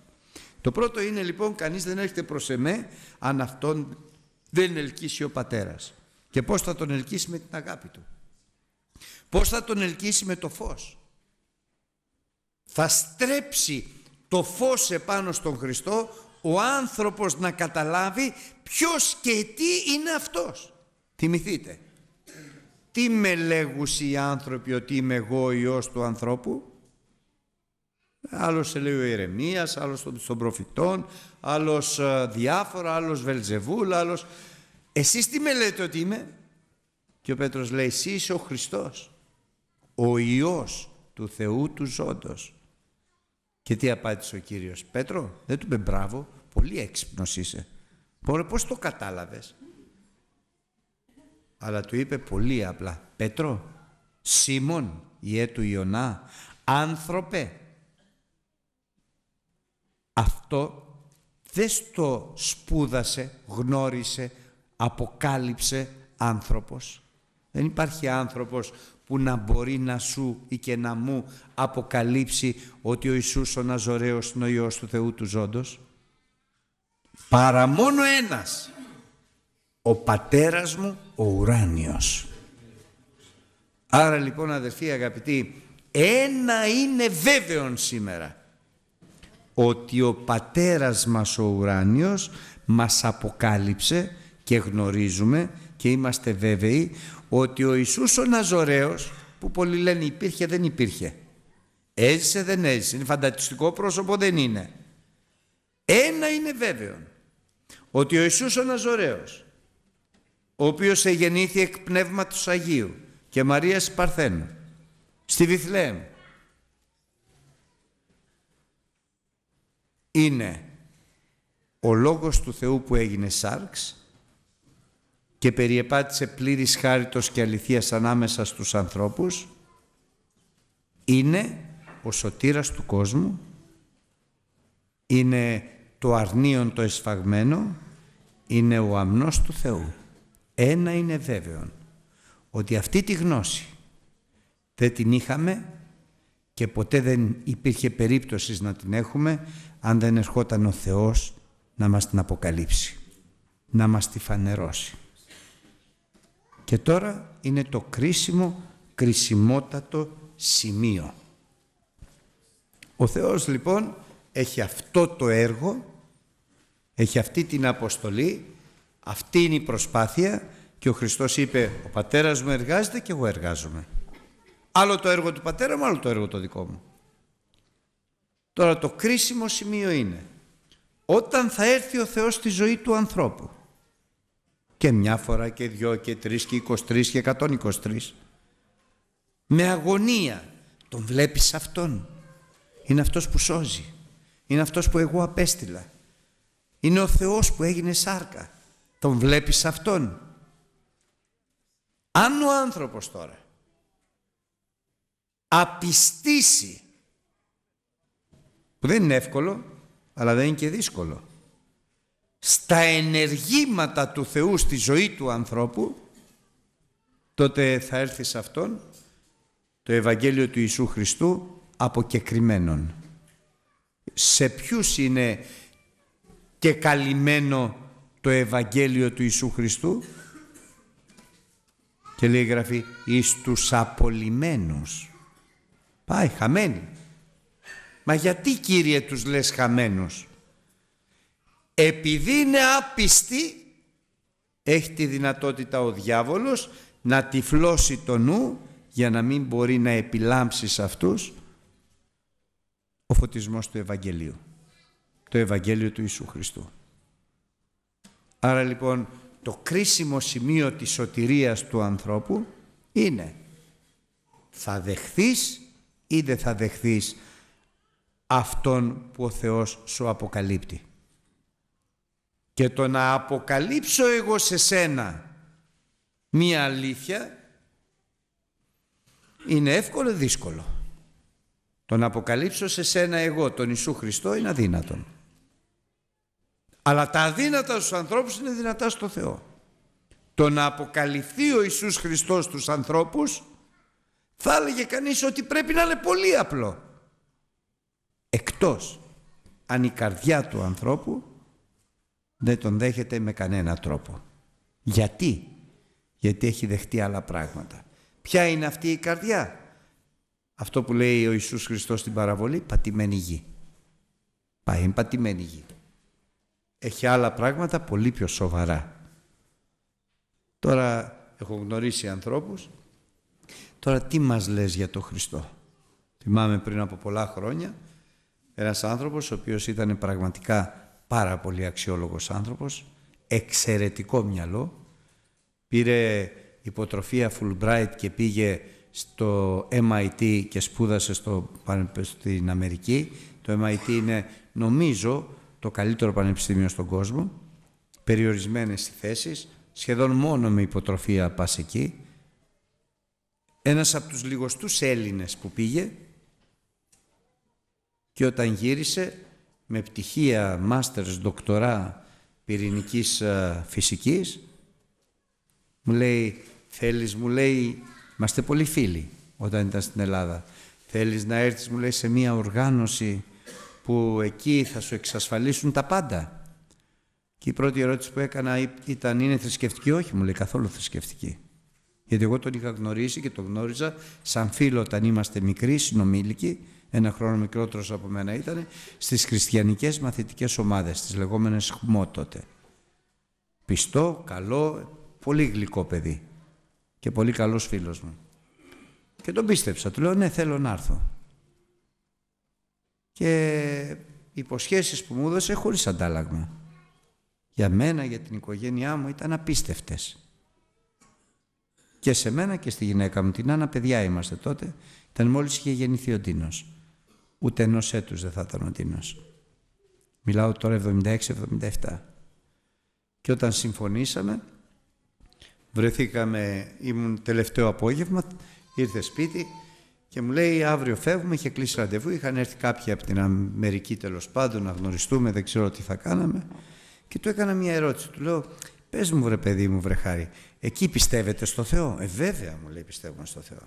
Το πρώτο είναι λοιπόν κανείς δεν έρχεται προς εμέ αν αυτόν δεν ελκύσει ο πατέρας. Και πώς θα τον ελκύσει με την αγάπη του. Πώς θα τον ελκύσει με το φως. Θα στρέψει το φως επάνω στον Χριστό ο άνθρωπος να καταλάβει ποιος και τι είναι αυτός. Θυμηθείτε. Τι με λέγουν οι άνθρωποι ότι είμαι εγώ Υιός του ανθρώπου. Άλλος σε λέει ο Ιερεμίας, άλλος των προφητών, άλλος ε, διάφορα, άλλος Βελζεβούλ, άλλος... Εσείς τι με λέτε ότι είμαι. Και ο Πέτρος λέει εσύ είσαι ο Χριστός ο Υιός του Θεού του ζώντος. Και τι απάντησε ο Κύριος Πέτρο, δεν του είπε μπράβο, πολύ έξυπνος είσαι. πώς το κατάλαβες. Αλλά του είπε πολύ απλά, Πέτρο, Σίμων, ιέ του Ιωνά, άνθρωπε. Αυτό δεν το σπούδασε, γνώρισε, αποκάλυψε άνθρωπος. Δεν υπάρχει άνθρωπος που να μπορεί να σου ή και να μου αποκαλύψει ότι ο Ιησούς ο Ναζωραίος είναι ο Υιός του Θεού του Ζώντος. Παρά μόνο ένας. Ο πατέρας μου ο ουράνιος. Άρα λοιπόν αδερφοί αγαπητοί, ένα είναι βέβαιον σήμερα. Ότι ο πατέρας μας ο ουράνιος μας αποκάλυψε και γνωρίζουμε και είμαστε βέβαιοι ότι ο Ιησούς ο Ναζωραίος που πολλοί λένε υπήρχε δεν υπήρχε έζησε δεν έζησε είναι φαντατιστικό πρόσωπο δεν είναι ένα είναι βέβαιο ότι ο Ιησούς ο Ναζωραίος ο οποίος εγεννήθη εκ πνεύματος Αγίου και Μαρίας Παρθένου στη Βιθλέμ είναι ο λόγος του Θεού που έγινε σάρξ και περιεπάτησε πλήρης χάριτος και αληθείας ανάμεσα στους ανθρώπους είναι ο σωτήρας του κόσμου είναι το αρνίον το εσφαγμένο είναι ο αμνός του Θεού ένα είναι βέβαιο ότι αυτή τη γνώση δεν την είχαμε και ποτέ δεν υπήρχε περίπτωσης να την έχουμε αν δεν ερχόταν ο Θεός να μας την αποκαλύψει, να μας τη φανερώσει. Και τώρα είναι το κρίσιμο, κρισιμότατο σημείο. Ο Θεός λοιπόν έχει αυτό το έργο, έχει αυτή την αποστολή, αυτή είναι η προσπάθεια και ο Χριστός είπε ο πατέρας μου εργάζεται και εγώ εργάζομαι. Άλλο το έργο του πατέρα μου, άλλο το έργο το δικό μου. Τώρα το κρίσιμο σημείο είναι όταν θα έρθει ο Θεός στη ζωή του ανθρώπου και μια φορά και δυο και τρεις και 23 και 123. Με αγωνία τον βλέπεις αυτόν. Είναι αυτός που σώζει. Είναι αυτός που εγώ απέστειλα. Είναι ο Θεός που έγινε σάρκα. Τον βλέπεις αυτόν. Αν ο άνθρωπος τώρα απιστήσει που δεν είναι εύκολο αλλά δεν είναι και δύσκολο στα ενεργήματα του Θεού στη ζωή του ανθρώπου, τότε θα έρθει σε Αυτόν το Ευαγγέλιο του Ιησού Χριστού αποκεκριμένον. Σε ποιους είναι και καλυμμένο το Ευαγγέλιο του Ιησού Χριστού και λέει η Γραφή εις τους απολυμένους πάει χαμένοι μα γιατί Κύριε τους λες χαμένους επειδή είναι άπιστη έχει τη δυνατότητα ο διάβολος να τυφλώσει το νου για να μην μπορεί να επιλάμψει σε αυτούς ο φωτισμός του Ευαγγελίου το Ευαγγέλιο του Ιησού Χριστού άρα λοιπόν το κρίσιμο σημείο της σωτηρίας του ανθρώπου είναι θα δεχθείς ή δεν θα δεχθείς αυτόν που ο Θεός σου αποκαλύπτει και το να αποκαλύψω εγώ σε σένα μία αλήθεια είναι εύκολο δύσκολο. Το να αποκαλύψω σε σένα εγώ τον Ιησού Χριστό είναι αδύνατον. Αλλά τα αδύνατα στους ανθρώπους είναι δυνατά στο Θεό. Το να αποκαλυφθεί ο Ιησούς Χριστός στους ανθρώπους θα έλεγε κανείς ότι πρέπει να είναι πολύ απλό. Εκτός αν η καρδιά του ανθρώπου δεν τον δέχεται με κανένα τρόπο. Γιατί? Γιατί έχει δεχτεί άλλα πράγματα. Ποια είναι αυτή η καρδιά? Αυτό που λέει ο Ιησούς Χριστός στην παραβολή, πατημένη γη. Πάει πατημένη γη. Έχει άλλα πράγματα πολύ πιο σοβαρά. Τώρα έχω γνωρίσει ανθρώπους. Τώρα τι μας λες για τον Χριστό. Θυμάμαι πριν από πολλά χρόνια ένας άνθρωπος ο οποίος ήταν πραγματικά πάρα πολύ αξιόλογος άνθρωπος, εξαιρετικό μυαλό. Πήρε υποτροφία Fulbright και πήγε στο MIT και σπούδασε στο, στην Αμερική. Το MIT είναι νομίζω το καλύτερο πανεπιστήμιο στον κόσμο, περιορισμένες οι θέσεις, σχεδόν μόνο με υποτροφία πας εκεί. Ένας από τους λιγοστούς Έλληνες που πήγε και όταν γύρισε με πτυχία, μάστερς, δοκτορά πυρηνικής ε, φυσικής. Μου λέει, θέλεις, μου λέει, είμαστε πολύ φίλοι όταν ήταν στην Ελλάδα. Θέλεις να έρθεις, μου λέει, σε μια οργάνωση που εκεί θα σου εξασφαλίσουν τα πάντα. Και η πρώτη ερώτηση που έκανα ήταν, είναι θρησκευτική. Όχι, μου λέει, καθόλου θρησκευτική. Γιατί εγώ τον είχα γνωρίσει και τον γνώριζα σαν φίλο όταν είμαστε μικροί, συνομήλικοι ένα χρόνο μικρότερος από μένα ήταν, στις χριστιανικές μαθητικές ομάδες, τις λεγόμενες ΧΜΟ τότε. Πιστό, καλό, πολύ γλυκό παιδί και πολύ καλός φίλος μου. Και τον πίστεψα, του λέω ναι θέλω να έρθω. Και οι υποσχέσεις που μου έδωσε χωρίς αντάλλαγμα. Για μένα, για την οικογένειά μου ήταν απίστευτες. Και σε μένα και στη γυναίκα μου, την Άννα παιδιά είμαστε τότε, ήταν μόλις είχε γεννηθεί ο Ντίνος ούτε ενός έτους δεν θα ήταν ο τινο μιλαω Μιλάω τώρα 76-77. Και όταν συμφωνήσαμε, βρεθήκαμε, ήμουν τελευταίο απόγευμα, ήρθε σπίτι και μου λέει αύριο φεύγουμε, είχε κλείσει ραντεβού, είχαν έρθει κάποιοι από την Αμερική τέλος πάντων να γνωριστούμε, δεν ξέρω τι θα κάναμε. Και του έκανα μια ερώτηση, του λέω πες μου βρε παιδί μου βρε χάρη, εκεί πιστεύετε στο Θεό. Ε βέβαια μου λέει πιστεύουμε στο Θεό.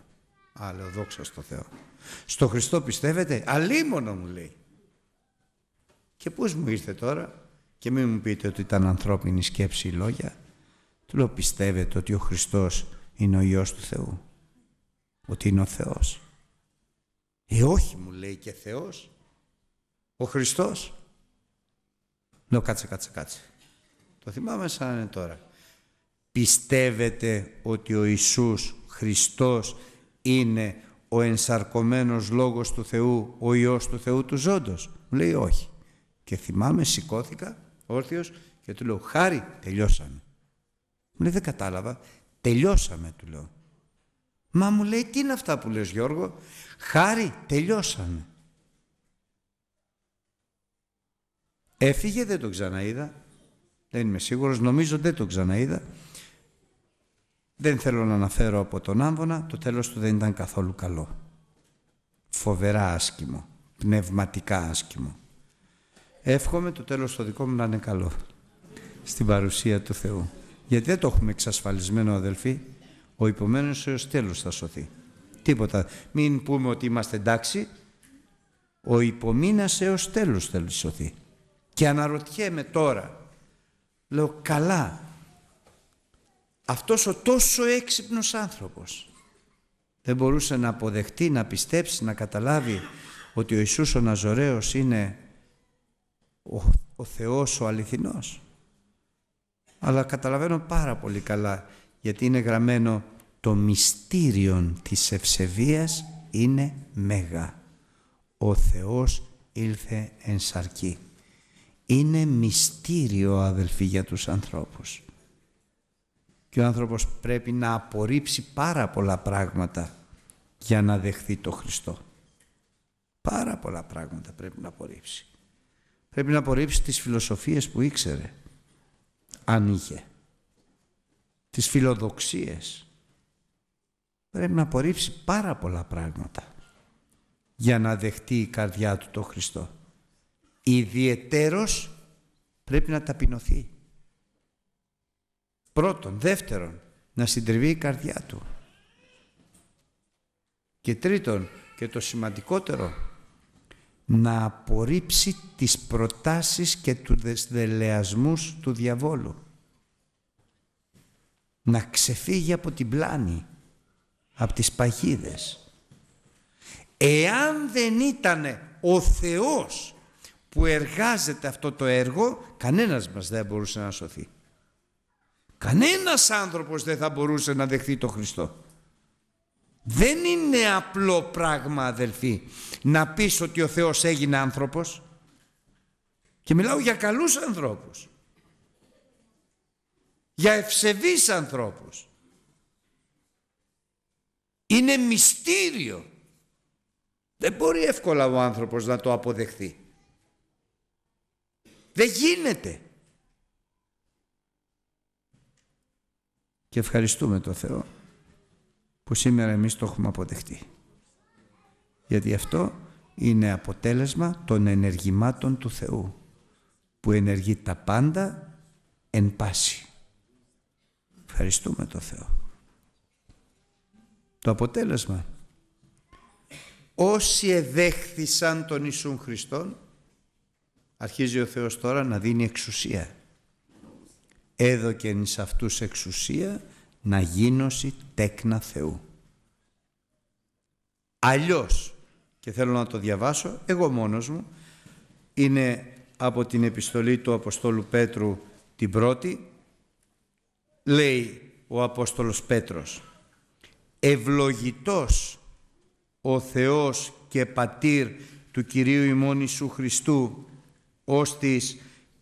Α, δόξα στο Θεό. Στο Χριστό πιστεύετε, αλίμονο μου λέει. Και πώς μου ήρθε τώρα και μην μου πείτε ότι ήταν ανθρώπινη σκέψη ή λόγια. Του λέω, πιστεύετε ότι ο Χριστός είναι ο Υιός του Θεού. Ότι είναι ο Θεός. Ε, όχι μου λέει και Θεός. Ο Χριστός. Λέω, κάτσε, κάτσε, κάτσε. Το θυμάμαι σαν είναι τώρα. Πιστεύετε ότι ο Ιησούς Χριστός είναι ο ενσαρκωμένος λόγος του Θεού, ο Υιός του Θεού του ζώντος. Μου λέει όχι. Και θυμάμαι σηκώθηκα όρθιος και του λέω χάρη τελειώσαμε. Μου λέει δεν κατάλαβα. Τελειώσαμε του λέω. Μα μου λέει τι είναι αυτά που λες Γιώργο. Χάρη τελειώσαμε. Έφυγε δεν τον ξαναείδα. Δεν είμαι σίγουρος. Νομίζω δεν τον ξαναείδα. Δεν θέλω να αναφέρω από τον Άμβονα, το τέλος του δεν ήταν καθόλου καλό. Φοβερά άσκημο, πνευματικά άσκημο. Εύχομαι το τέλος το δικό μου να είναι καλό στην παρουσία του Θεού. Γιατί δεν το έχουμε εξασφαλισμένο αδελφοί, ο υπομένος έως τέλος θα σωθεί. Τίποτα. Μην πούμε ότι είμαστε εντάξει, ο υπομείνας έως τέλος θέλει σωθεί. Και αναρωτιέμαι τώρα, λέω καλά, αυτός ο τόσο έξυπνος άνθρωπος δεν μπορούσε να αποδεχτεί, να πιστέψει, να καταλάβει ότι ο Ιησούς ο Ναζωραίος είναι ο, ο Θεός ο αληθινός. Αλλά καταλαβαίνω πάρα πολύ καλά γιατί είναι γραμμένο το μυστήριον της ευσεβίας είναι μέγα. Ο Θεός ήλθε εν σαρκή. Είναι μυστήριο αδελφοί για τους ανθρώπους και ο άνθρωπος πρέπει να απορρίψει πάρα πολλά πράγματα για να δεχθεί το Χριστό. Πάρα πολλά πράγματα πρέπει να απορρίψει. Πρέπει να απορρίψει τις φιλοσοφίες που ήξερε, αν είχε. Τις φιλοδοξίες. Πρέπει να απορρίψει πάρα πολλά πράγματα για να δεχτεί η καρδιά του το Χριστό. Ιδιαιτέρως πρέπει να ταπεινωθεί. Πρώτον. Δεύτερον, να συντριβεί η καρδιά του. Και τρίτον, και το σημαντικότερο, να απορρίψει τις προτάσεις και τους δελεασμούς του διαβόλου. Να ξεφύγει από την πλάνη, από τις παγίδες. Εάν δεν ήταν ο Θεός που εργάζεται αυτό το έργο, κανένας μας δεν μπορούσε να σωθεί. Κανένας άνθρωπος δεν θα μπορούσε να δεχθεί το Χριστό. Δεν είναι απλό πράγμα αδελφοί να πεις ότι ο Θεός έγινε άνθρωπος και μιλάω για καλούς ανθρώπους, για ευσεβείς ανθρώπους. Είναι μυστήριο. Δεν μπορεί εύκολα ο άνθρωπος να το αποδεχθεί. Δεν γίνεται. και ευχαριστούμε τον Θεό που σήμερα εμείς το έχουμε αποδεχτεί. Γιατί αυτό είναι αποτέλεσμα των ενεργημάτων του Θεού που ενεργεί τα πάντα εν πάση. Ευχαριστούμε τον Θεό. Το αποτέλεσμα. Όσοι εδέχθησαν τον Ιησού Χριστόν αρχίζει ο Θεός τώρα να δίνει εξουσία έδωκεν εις αυτούς εξουσία να γίνωσι τέκνα Θεού. Αλλιώς, και θέλω να το διαβάσω εγώ μόνος μου, είναι από την επιστολή του Αποστόλου Πέτρου την πρώτη, λέει ο Απόστολος Πέτρος, «Ευλογητός ο Θεός και Πατήρ του Κυρίου ημών Ιησού Χριστού, ως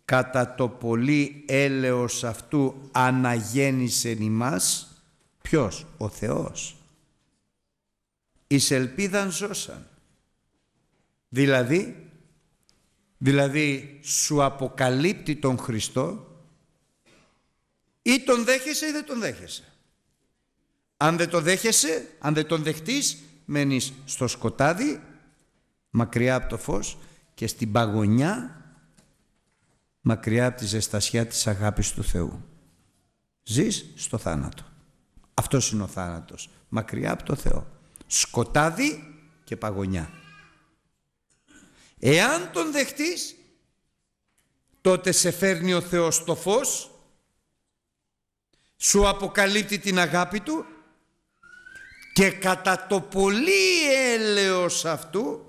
κατά το πολύ έλεος αυτού αναγέννησε ημάς, ποιος, ο Θεός. Εις ελπίδαν ζώσαν. Δηλαδή, δηλαδή σου αποκαλύπτει τον Χριστό ή τον δέχεσαι ή δεν τον δέχεσαι. Αν δεν τον δέχεσαι, αν δεν τον δεχτείς, μένεις στο σκοτάδι, μακριά από το φως και στην παγωνιά μακριά από τη ζεστασιά της αγάπης του Θεού. Ζεις στο θάνατο. Αυτός είναι ο θάνατος. Μακριά από το Θεό. Σκοτάδι και παγωνιά. Εάν τον δεχτείς, τότε σε φέρνει ο Θεός το φως, σου αποκαλύπτει την αγάπη Του και κατά το πολύ έλεος αυτού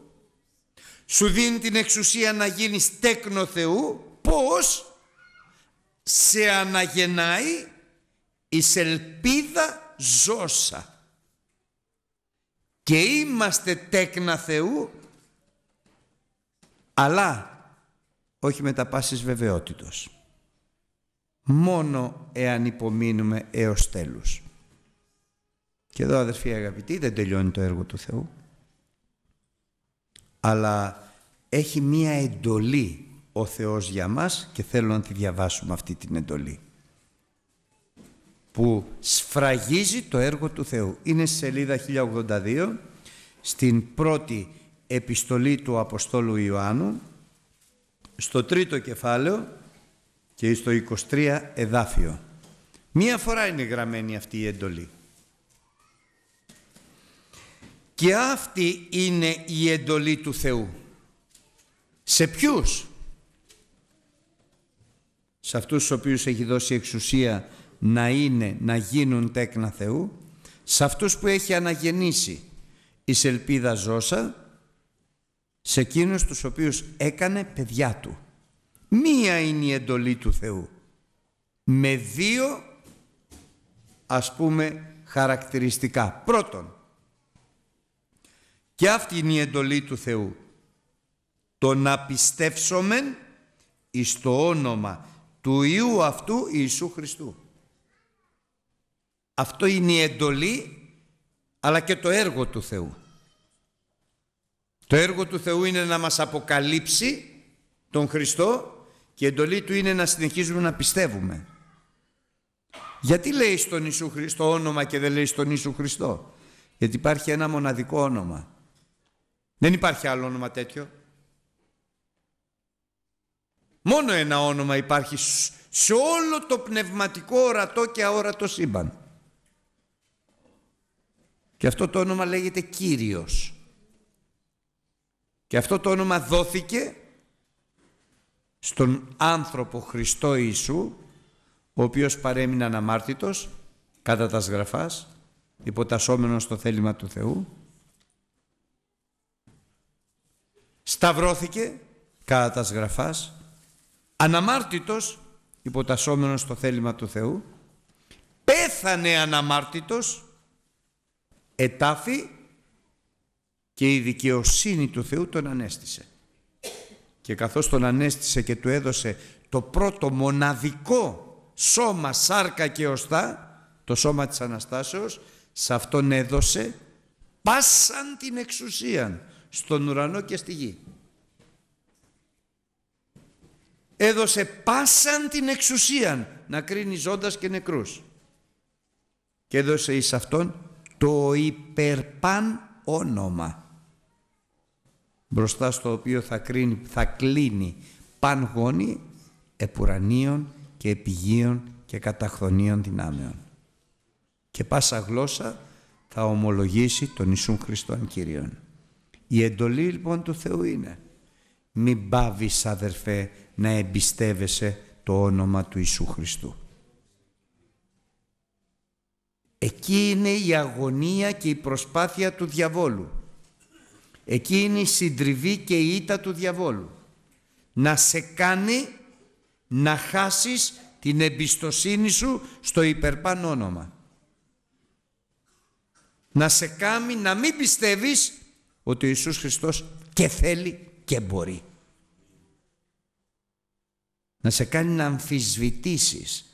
σου δίνει την εξουσία να γίνεις τέκνο Θεού πώς σε αναγεννάει η ελπίδα ζώσα. Και είμαστε τέκνα Θεού, αλλά όχι με τα πάσης βεβαιότητος. Μόνο εάν υπομείνουμε έως τέλους. Και εδώ αδερφοί αγαπητοί δεν τελειώνει το έργο του Θεού αλλά έχει μία εντολή ο Θεός για μας και θέλω να τη διαβάσουμε αυτή την εντολή που σφραγίζει το έργο του Θεού. Είναι στη σελίδα 1082 στην πρώτη επιστολή του Αποστόλου Ιωάννου στο τρίτο κεφάλαιο και στο 23 εδάφιο. Μία φορά είναι γραμμένη αυτή η εντολή. Και αυτή είναι η εντολή του Θεού. Σε ποιους? σε αυτούς τους οποίους έχει δώσει εξουσία να είναι, να γίνουν τέκνα Θεού, σε αυτούς που έχει αναγεννήσει η ελπίδα ζώσα, σε εκείνους τους οποίους έκανε παιδιά του. Μία είναι η εντολή του Θεού. Με δύο, ας πούμε, χαρακτηριστικά. Πρώτον, και αυτή είναι η εντολή του Θεού. Το να πιστεύσομεν εις το όνομα του Ιού αυτού Ιησού Χριστού. Αυτό είναι η εντολή αλλά και το έργο του Θεού. Το έργο του Θεού είναι να μας αποκαλύψει τον Χριστό και η εντολή του είναι να συνεχίζουμε να πιστεύουμε. Γιατί λέει τον Ιησού Χριστό όνομα και δεν λέει στον Ιησού Χριστό. Γιατί υπάρχει ένα μοναδικό όνομα. Δεν υπάρχει άλλο όνομα τέτοιο. Μόνο ένα όνομα υπάρχει σε όλο το πνευματικό ορατό και αόρατο σύμπαν. Και αυτό το όνομα λέγεται Κύριος. Και αυτό το όνομα δόθηκε στον άνθρωπο Χριστό Ιησού, ο οποίος παρέμεινε αναμάρτητος κατά τα σγραφάς, υποτασσόμενος στο θέλημα του Θεού. Σταυρώθηκε κατά τα σγραφάς αναμάρτητος, υποτασσόμενος στο θέλημα του Θεού, πέθανε αναμάρτητος, ετάφη και η δικαιοσύνη του Θεού τον ανέστησε. Και καθώς τον ανέστησε και του έδωσε το πρώτο μοναδικό σώμα, σάρκα και οστά, το σώμα της Αναστάσεως, σε αυτόν έδωσε πάσαν την εξουσίαν στον ουρανό και στη γη έδωσε πάσαν την εξουσίαν να κρίνει ζώντας και νεκρούς. Και έδωσε εις αυτόν το υπερπάν όνομα μπροστά στο οποίο θα, κρίνει, θα κλείνει παν επουρανίων και επιγείων και καταχθονίων δυνάμεων. Και πάσα γλώσσα θα ομολογήσει τον Ιησούν Χριστόν Κυρίον. Η εντολή λοιπόν του Θεού είναι μην πάβεις αδερφέ να εμπιστεύεσαι το όνομα του Ιησού Χριστού. Εκεί είναι η αγωνία και η προσπάθεια του διαβόλου. Εκεί είναι η συντριβή και η ήττα του διαβόλου. Να σε κάνει να χάσεις την εμπιστοσύνη σου στο υπερπάν όνομα. Να σε κάνει να μην πιστεύεις ότι ο Ιησούς Χριστός και θέλει και μπορεί να σε κάνει να αμφισβητήσεις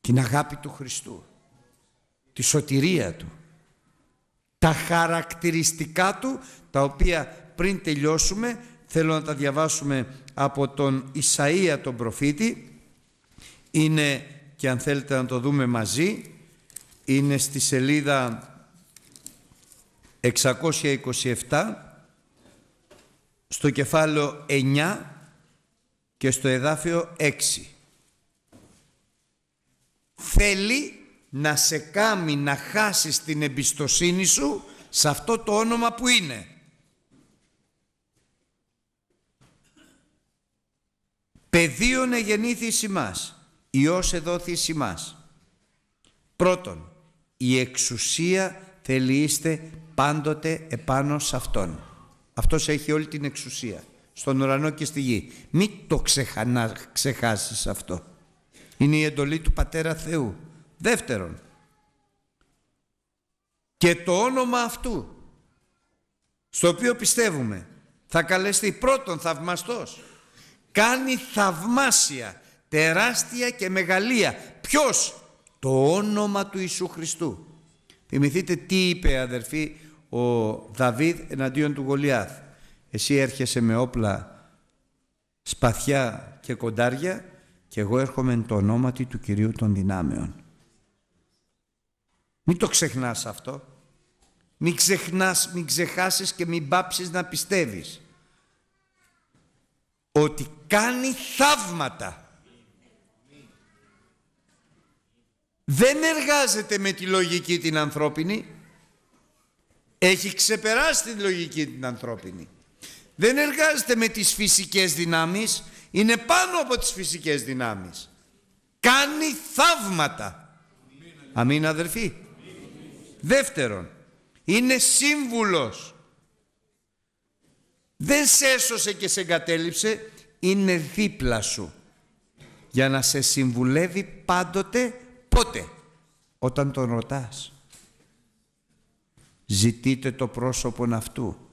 την αγάπη του Χριστού, τη σωτηρία Του, τα χαρακτηριστικά Του, τα οποία πριν τελειώσουμε θέλω να τα διαβάσουμε από τον Ισαΐα τον προφήτη, είναι και αν θέλετε να το δούμε μαζί, είναι στη σελίδα 627, στο κεφάλαιο 9, και στο εδάφιο 6. Θέλει να σε κάνει να χάσεις την εμπιστοσύνη σου σε αυτό το όνομα που είναι. Παιδίον εις ημάς Υιός εις ημάς Πρώτον, η εξουσία θελείστε πάντοτε επάνω σε Αυτόν. Αυτός έχει όλη την εξουσία στον ουρανό και στη γη. Μην το ξεχανά, ξεχάσεις αυτό. Είναι η εντολή του Πατέρα Θεού. Δεύτερον, και το όνομα αυτού, στο οποίο πιστεύουμε, θα καλεστεί πρώτον θαυμαστός. Κάνει θαυμάσια, τεράστια και μεγαλεία. Ποιος? Το όνομα του Ιησού Χριστού. Θυμηθείτε τι είπε αδερφοί ο Δαβίδ εναντίον του Γολιάθ. Εσύ έρχεσαι με όπλα σπαθιά και κοντάρια και εγώ έρχομαι εν το ονόματι του Κυρίου των δυνάμεων. Μην το ξεχνάς αυτό. Μην ξεχνάς, μην ξεχάσεις και μην πάψεις να πιστεύεις ότι κάνει θαύματα. Δεν εργάζεται με τη λογική την ανθρώπινη. Έχει ξεπεράσει τη λογική την ανθρώπινη δεν εργάζεται με τις φυσικές δυνάμεις, είναι πάνω από τις φυσικές δυνάμεις. Κάνει θαύματα. Αμήν αδερφοί. Δεύτερον, είναι σύμβουλος. Δεν σε έσωσε και σε εγκατέλειψε, είναι δίπλα σου. Για να σε συμβουλεύει πάντοτε, πότε, όταν τον ρωτάς. Ζητείτε το πρόσωπον αυτού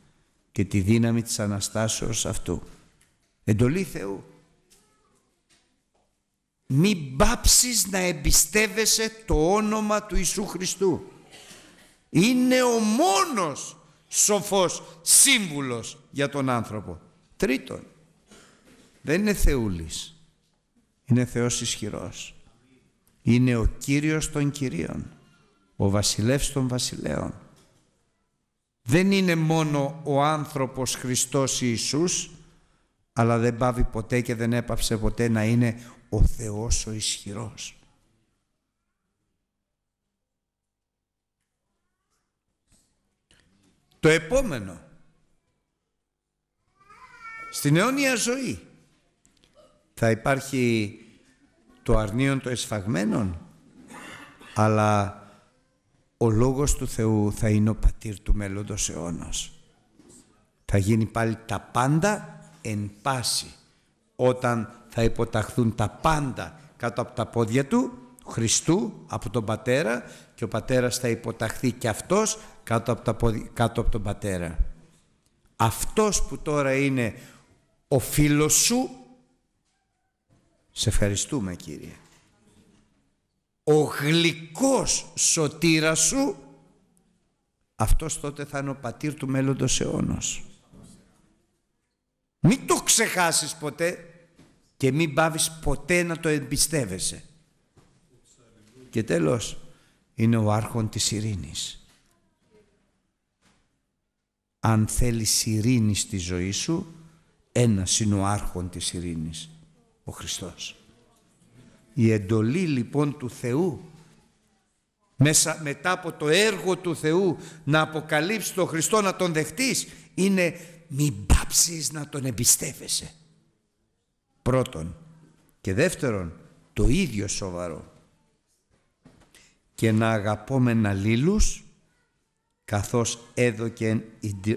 και τη δύναμη της Αναστάσεως αυτού. Εντολή Θεού. Μην πάψεις να εμπιστεύεσαι το όνομα του Ιησού Χριστού. Είναι ο μόνος σοφός σύμβουλος για τον άνθρωπο. Τρίτον, δεν είναι θεούλης. Είναι Θεός ισχυρός. Είναι ο Κύριος των Κυρίων. Ο Βασιλεύς των Βασιλέων δεν είναι μόνο ο άνθρωπος Χριστός Ιησούς, αλλά δεν πάβει ποτέ και δεν έπαψε ποτέ να είναι ο Θεός ο ισχυρός. Το επόμενο, στην αιώνια ζωή, θα υπάρχει το αρνίον των εσφαγμένων, αλλά ο Λόγος του Θεού θα είναι ο πατήρ του μέλλοντος αιώνας. Θα γίνει πάλι τα πάντα εν πάση. Όταν θα υποταχθούν τα πάντα κάτω από τα πόδια του, Χριστού, από τον Πατέρα και ο Πατέρας θα υποταχθεί και Αυτός κάτω από, τον Πατέρα. Αυτός που τώρα είναι ο φίλος σου, σε ευχαριστούμε Κύριε ο γλυκός σωτήρας σου αυτός τότε θα είναι ο πατήρ του μέλλοντος αιώνος. Μην το ξεχάσεις ποτέ και μην πάβεις ποτέ να το εμπιστεύεσαι. Και τέλος είναι ο άρχον της ειρήνης. Αν θέλεις ειρήνη στη ζωή σου, ένας είναι ο άρχον της ειρήνης, ο Χριστός. Η εντολή λοιπόν του Θεού μέσα, μετά από το έργο του Θεού να αποκαλύψει τον Χριστό να τον δεχτείς είναι μην πάψεις να τον εμπιστεύεσαι. Πρώτον και δεύτερον το ίδιο σοβαρό και να αγαπώμεν αλλήλους καθώς έδωκεν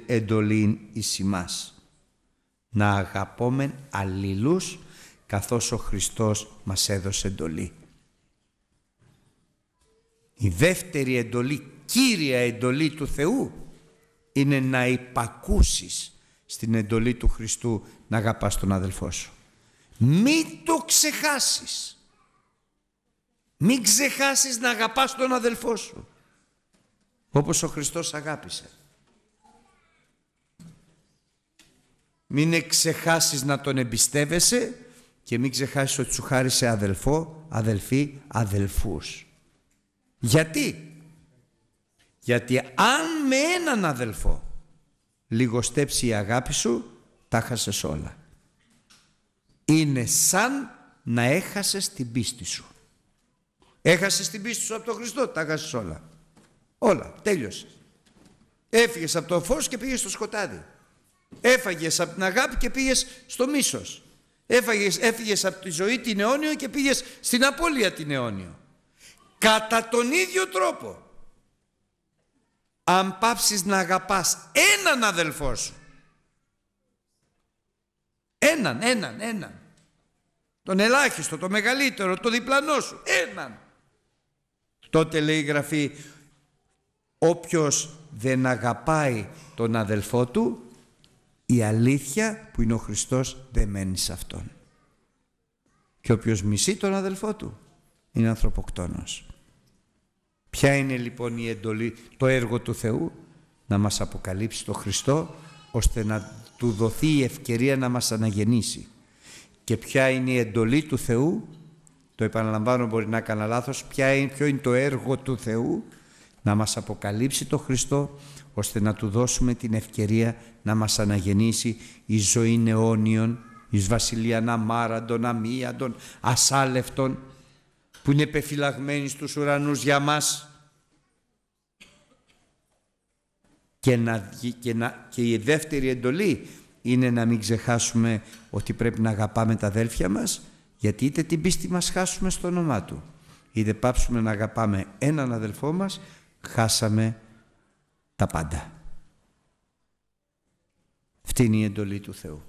εντολήν εις ημάς. Να αγαπώμεν αλλήλους καθώς ο Χριστός μας έδωσε εντολή. Η δεύτερη εντολή, κύρια εντολή του Θεού, είναι να υπακούσεις στην εντολή του Χριστού να αγαπάς τον αδελφό σου. Μην το ξεχάσεις. Μην ξεχάσεις να αγαπάς τον αδελφό σου. Όπως ο Χριστός αγάπησε. Μην ξεχάσεις να τον εμπιστεύεσαι και μην ξεχάσεις ότι σου χάρισε αδελφό, αδελφή, αδελφούς. Γιατί? Γιατί αν με έναν αδελφό λιγοστέψει η αγάπη σου, τα χάσες όλα. Είναι σαν να έχασες την πίστη σου. Έχασες την πίστη σου από τον Χριστό, τα χάσες όλα. Όλα, τέλειωσε. Έφυγες από το φως και πήγες στο σκοτάδι. Έφαγες από την αγάπη και πήγες στο μίσος. Έφαγες, έφυγες από τη ζωή την αιώνιο και πήγες στην απώλεια την αιώνιο. Κατά τον ίδιο τρόπο. Αν πάψεις να αγαπάς έναν αδελφό σου. Έναν, έναν, έναν. Τον ελάχιστο, το μεγαλύτερο, το διπλανό σου. Έναν. Τότε λέει η Γραφή, όποιος δεν αγαπάει τον αδελφό του η αλήθεια που είναι ο Χριστός δεν μένει σε αυτόν. Και όποιος μισεί τον αδελφό του είναι ανθρωποκτόνος. Ποια είναι λοιπόν η εντολή, το έργο του Θεού να μας αποκαλύψει το Χριστό ώστε να του δοθεί η ευκαιρία να μας αναγεννήσει. Και ποια είναι η εντολή του Θεού, το επαναλαμβάνω μπορεί να έκανα λάθος, ποια είναι, ποιο είναι το έργο του Θεού να μας αποκαλύψει το Χριστό, ώστε να Του δώσουμε την ευκαιρία να μας αναγεννήσει η ζωή αιώνιων, εις μάρα αμάραντων, αμίαντων, ασάλευτων, που είναι πεφυλαγμένοι στους ουρανούς για μας και, να, και η δεύτερη εντολή είναι να μην ξεχάσουμε ότι πρέπει να αγαπάμε τα αδέλφια μας γιατί είτε την πίστη μας χάσουμε στο όνομά Του είτε πάψουμε να αγαπάμε έναν αδελφό μας χάσαμε τα πάντα. Αυτή είναι η εντολή του Θεού.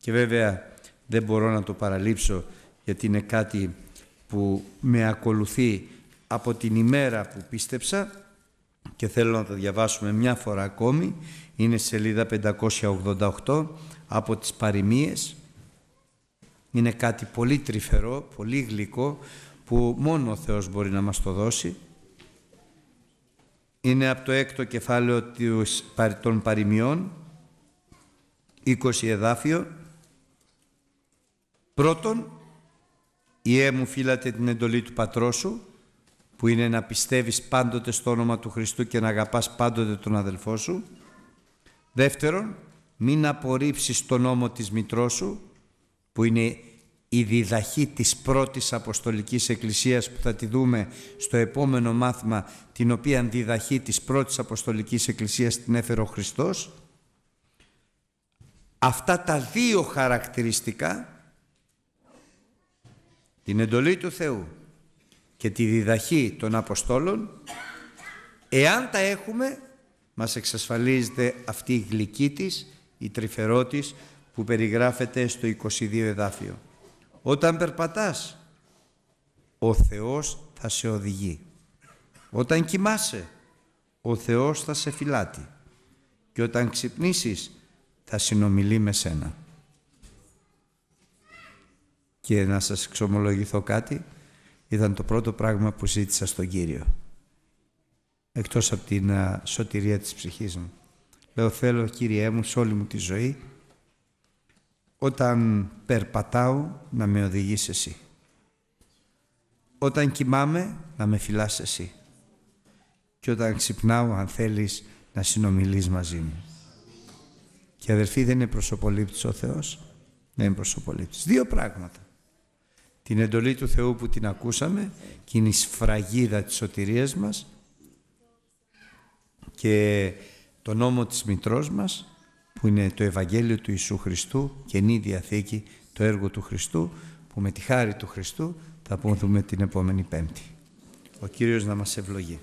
Και βέβαια δεν μπορώ να το παραλείψω γιατί είναι κάτι που με ακολουθεί από την ημέρα που πίστεψα και θέλω να το διαβάσουμε μια φορά ακόμη. Είναι σελίδα 588 από τις παροιμίες. Είναι κάτι πολύ τρυφερό, πολύ γλυκό που μόνο ο Θεός μπορεί να μας το δώσει. Είναι από το έκτο κεφάλαιο των παροιμιών, 20 εδάφιο. Πρώτον, «Ιέ μου φύλατε την εντολή του πατρός σου, που είναι να πιστεύεις πάντοτε στο όνομα του Χριστού και να αγαπάς πάντοτε τον αδελφό σου. Δεύτερον, μην απορρίψεις τον νόμο της μητρός σου, που είναι η διδαχή της πρώτης Αποστολικής Εκκλησίας που θα τη δούμε στο επόμενο μάθημα την οποία διδαχή της πρώτης Αποστολικής Εκκλησίας την έφερε ο Χριστός αυτά τα δύο χαρακτηριστικά την εντολή του Θεού και τη διδαχή των Αποστόλων εάν τα έχουμε μας εξασφαλίζεται αυτή η γλυκή της η τρυφερό που περιγράφεται στο 22 εδάφιο. Όταν περπατάς, ο Θεός θα σε οδηγεί. Όταν κοιμάσαι, ο Θεός θα σε φυλάτει. Και όταν ξυπνήσεις, θα συνομιλεί με σένα. Και να σας εξομολογηθώ κάτι, ήταν το πρώτο πράγμα που ζήτησα στον Κύριο. Εκτός από την ε, σωτηρία της ψυχής μου. Λέω θέλω Κύριέ μου σε όλη μου τη ζωή όταν περπατάω να με οδηγείς εσύ. Όταν κοιμάμαι να με φυλάς εσύ. Και όταν ξυπνάω αν θέλεις να συνομιλείς μαζί μου. Και αδερφοί δεν είναι προσωπολήπτης ο Θεός. Δεν είναι προσωπολήπτης. Δύο πράγματα. Την εντολή του Θεού που την ακούσαμε και είναι η σφραγίδα της σωτηρίας μας και το νόμο της μητρός μας που είναι το Ευαγγέλιο του Ιησού Χριστού, Καινή Διαθήκη, το έργο του Χριστού, που με τη χάρη του Χριστού θα πούμε την επόμενη Πέμπτη. Ο Κύριος να μας ευλογεί.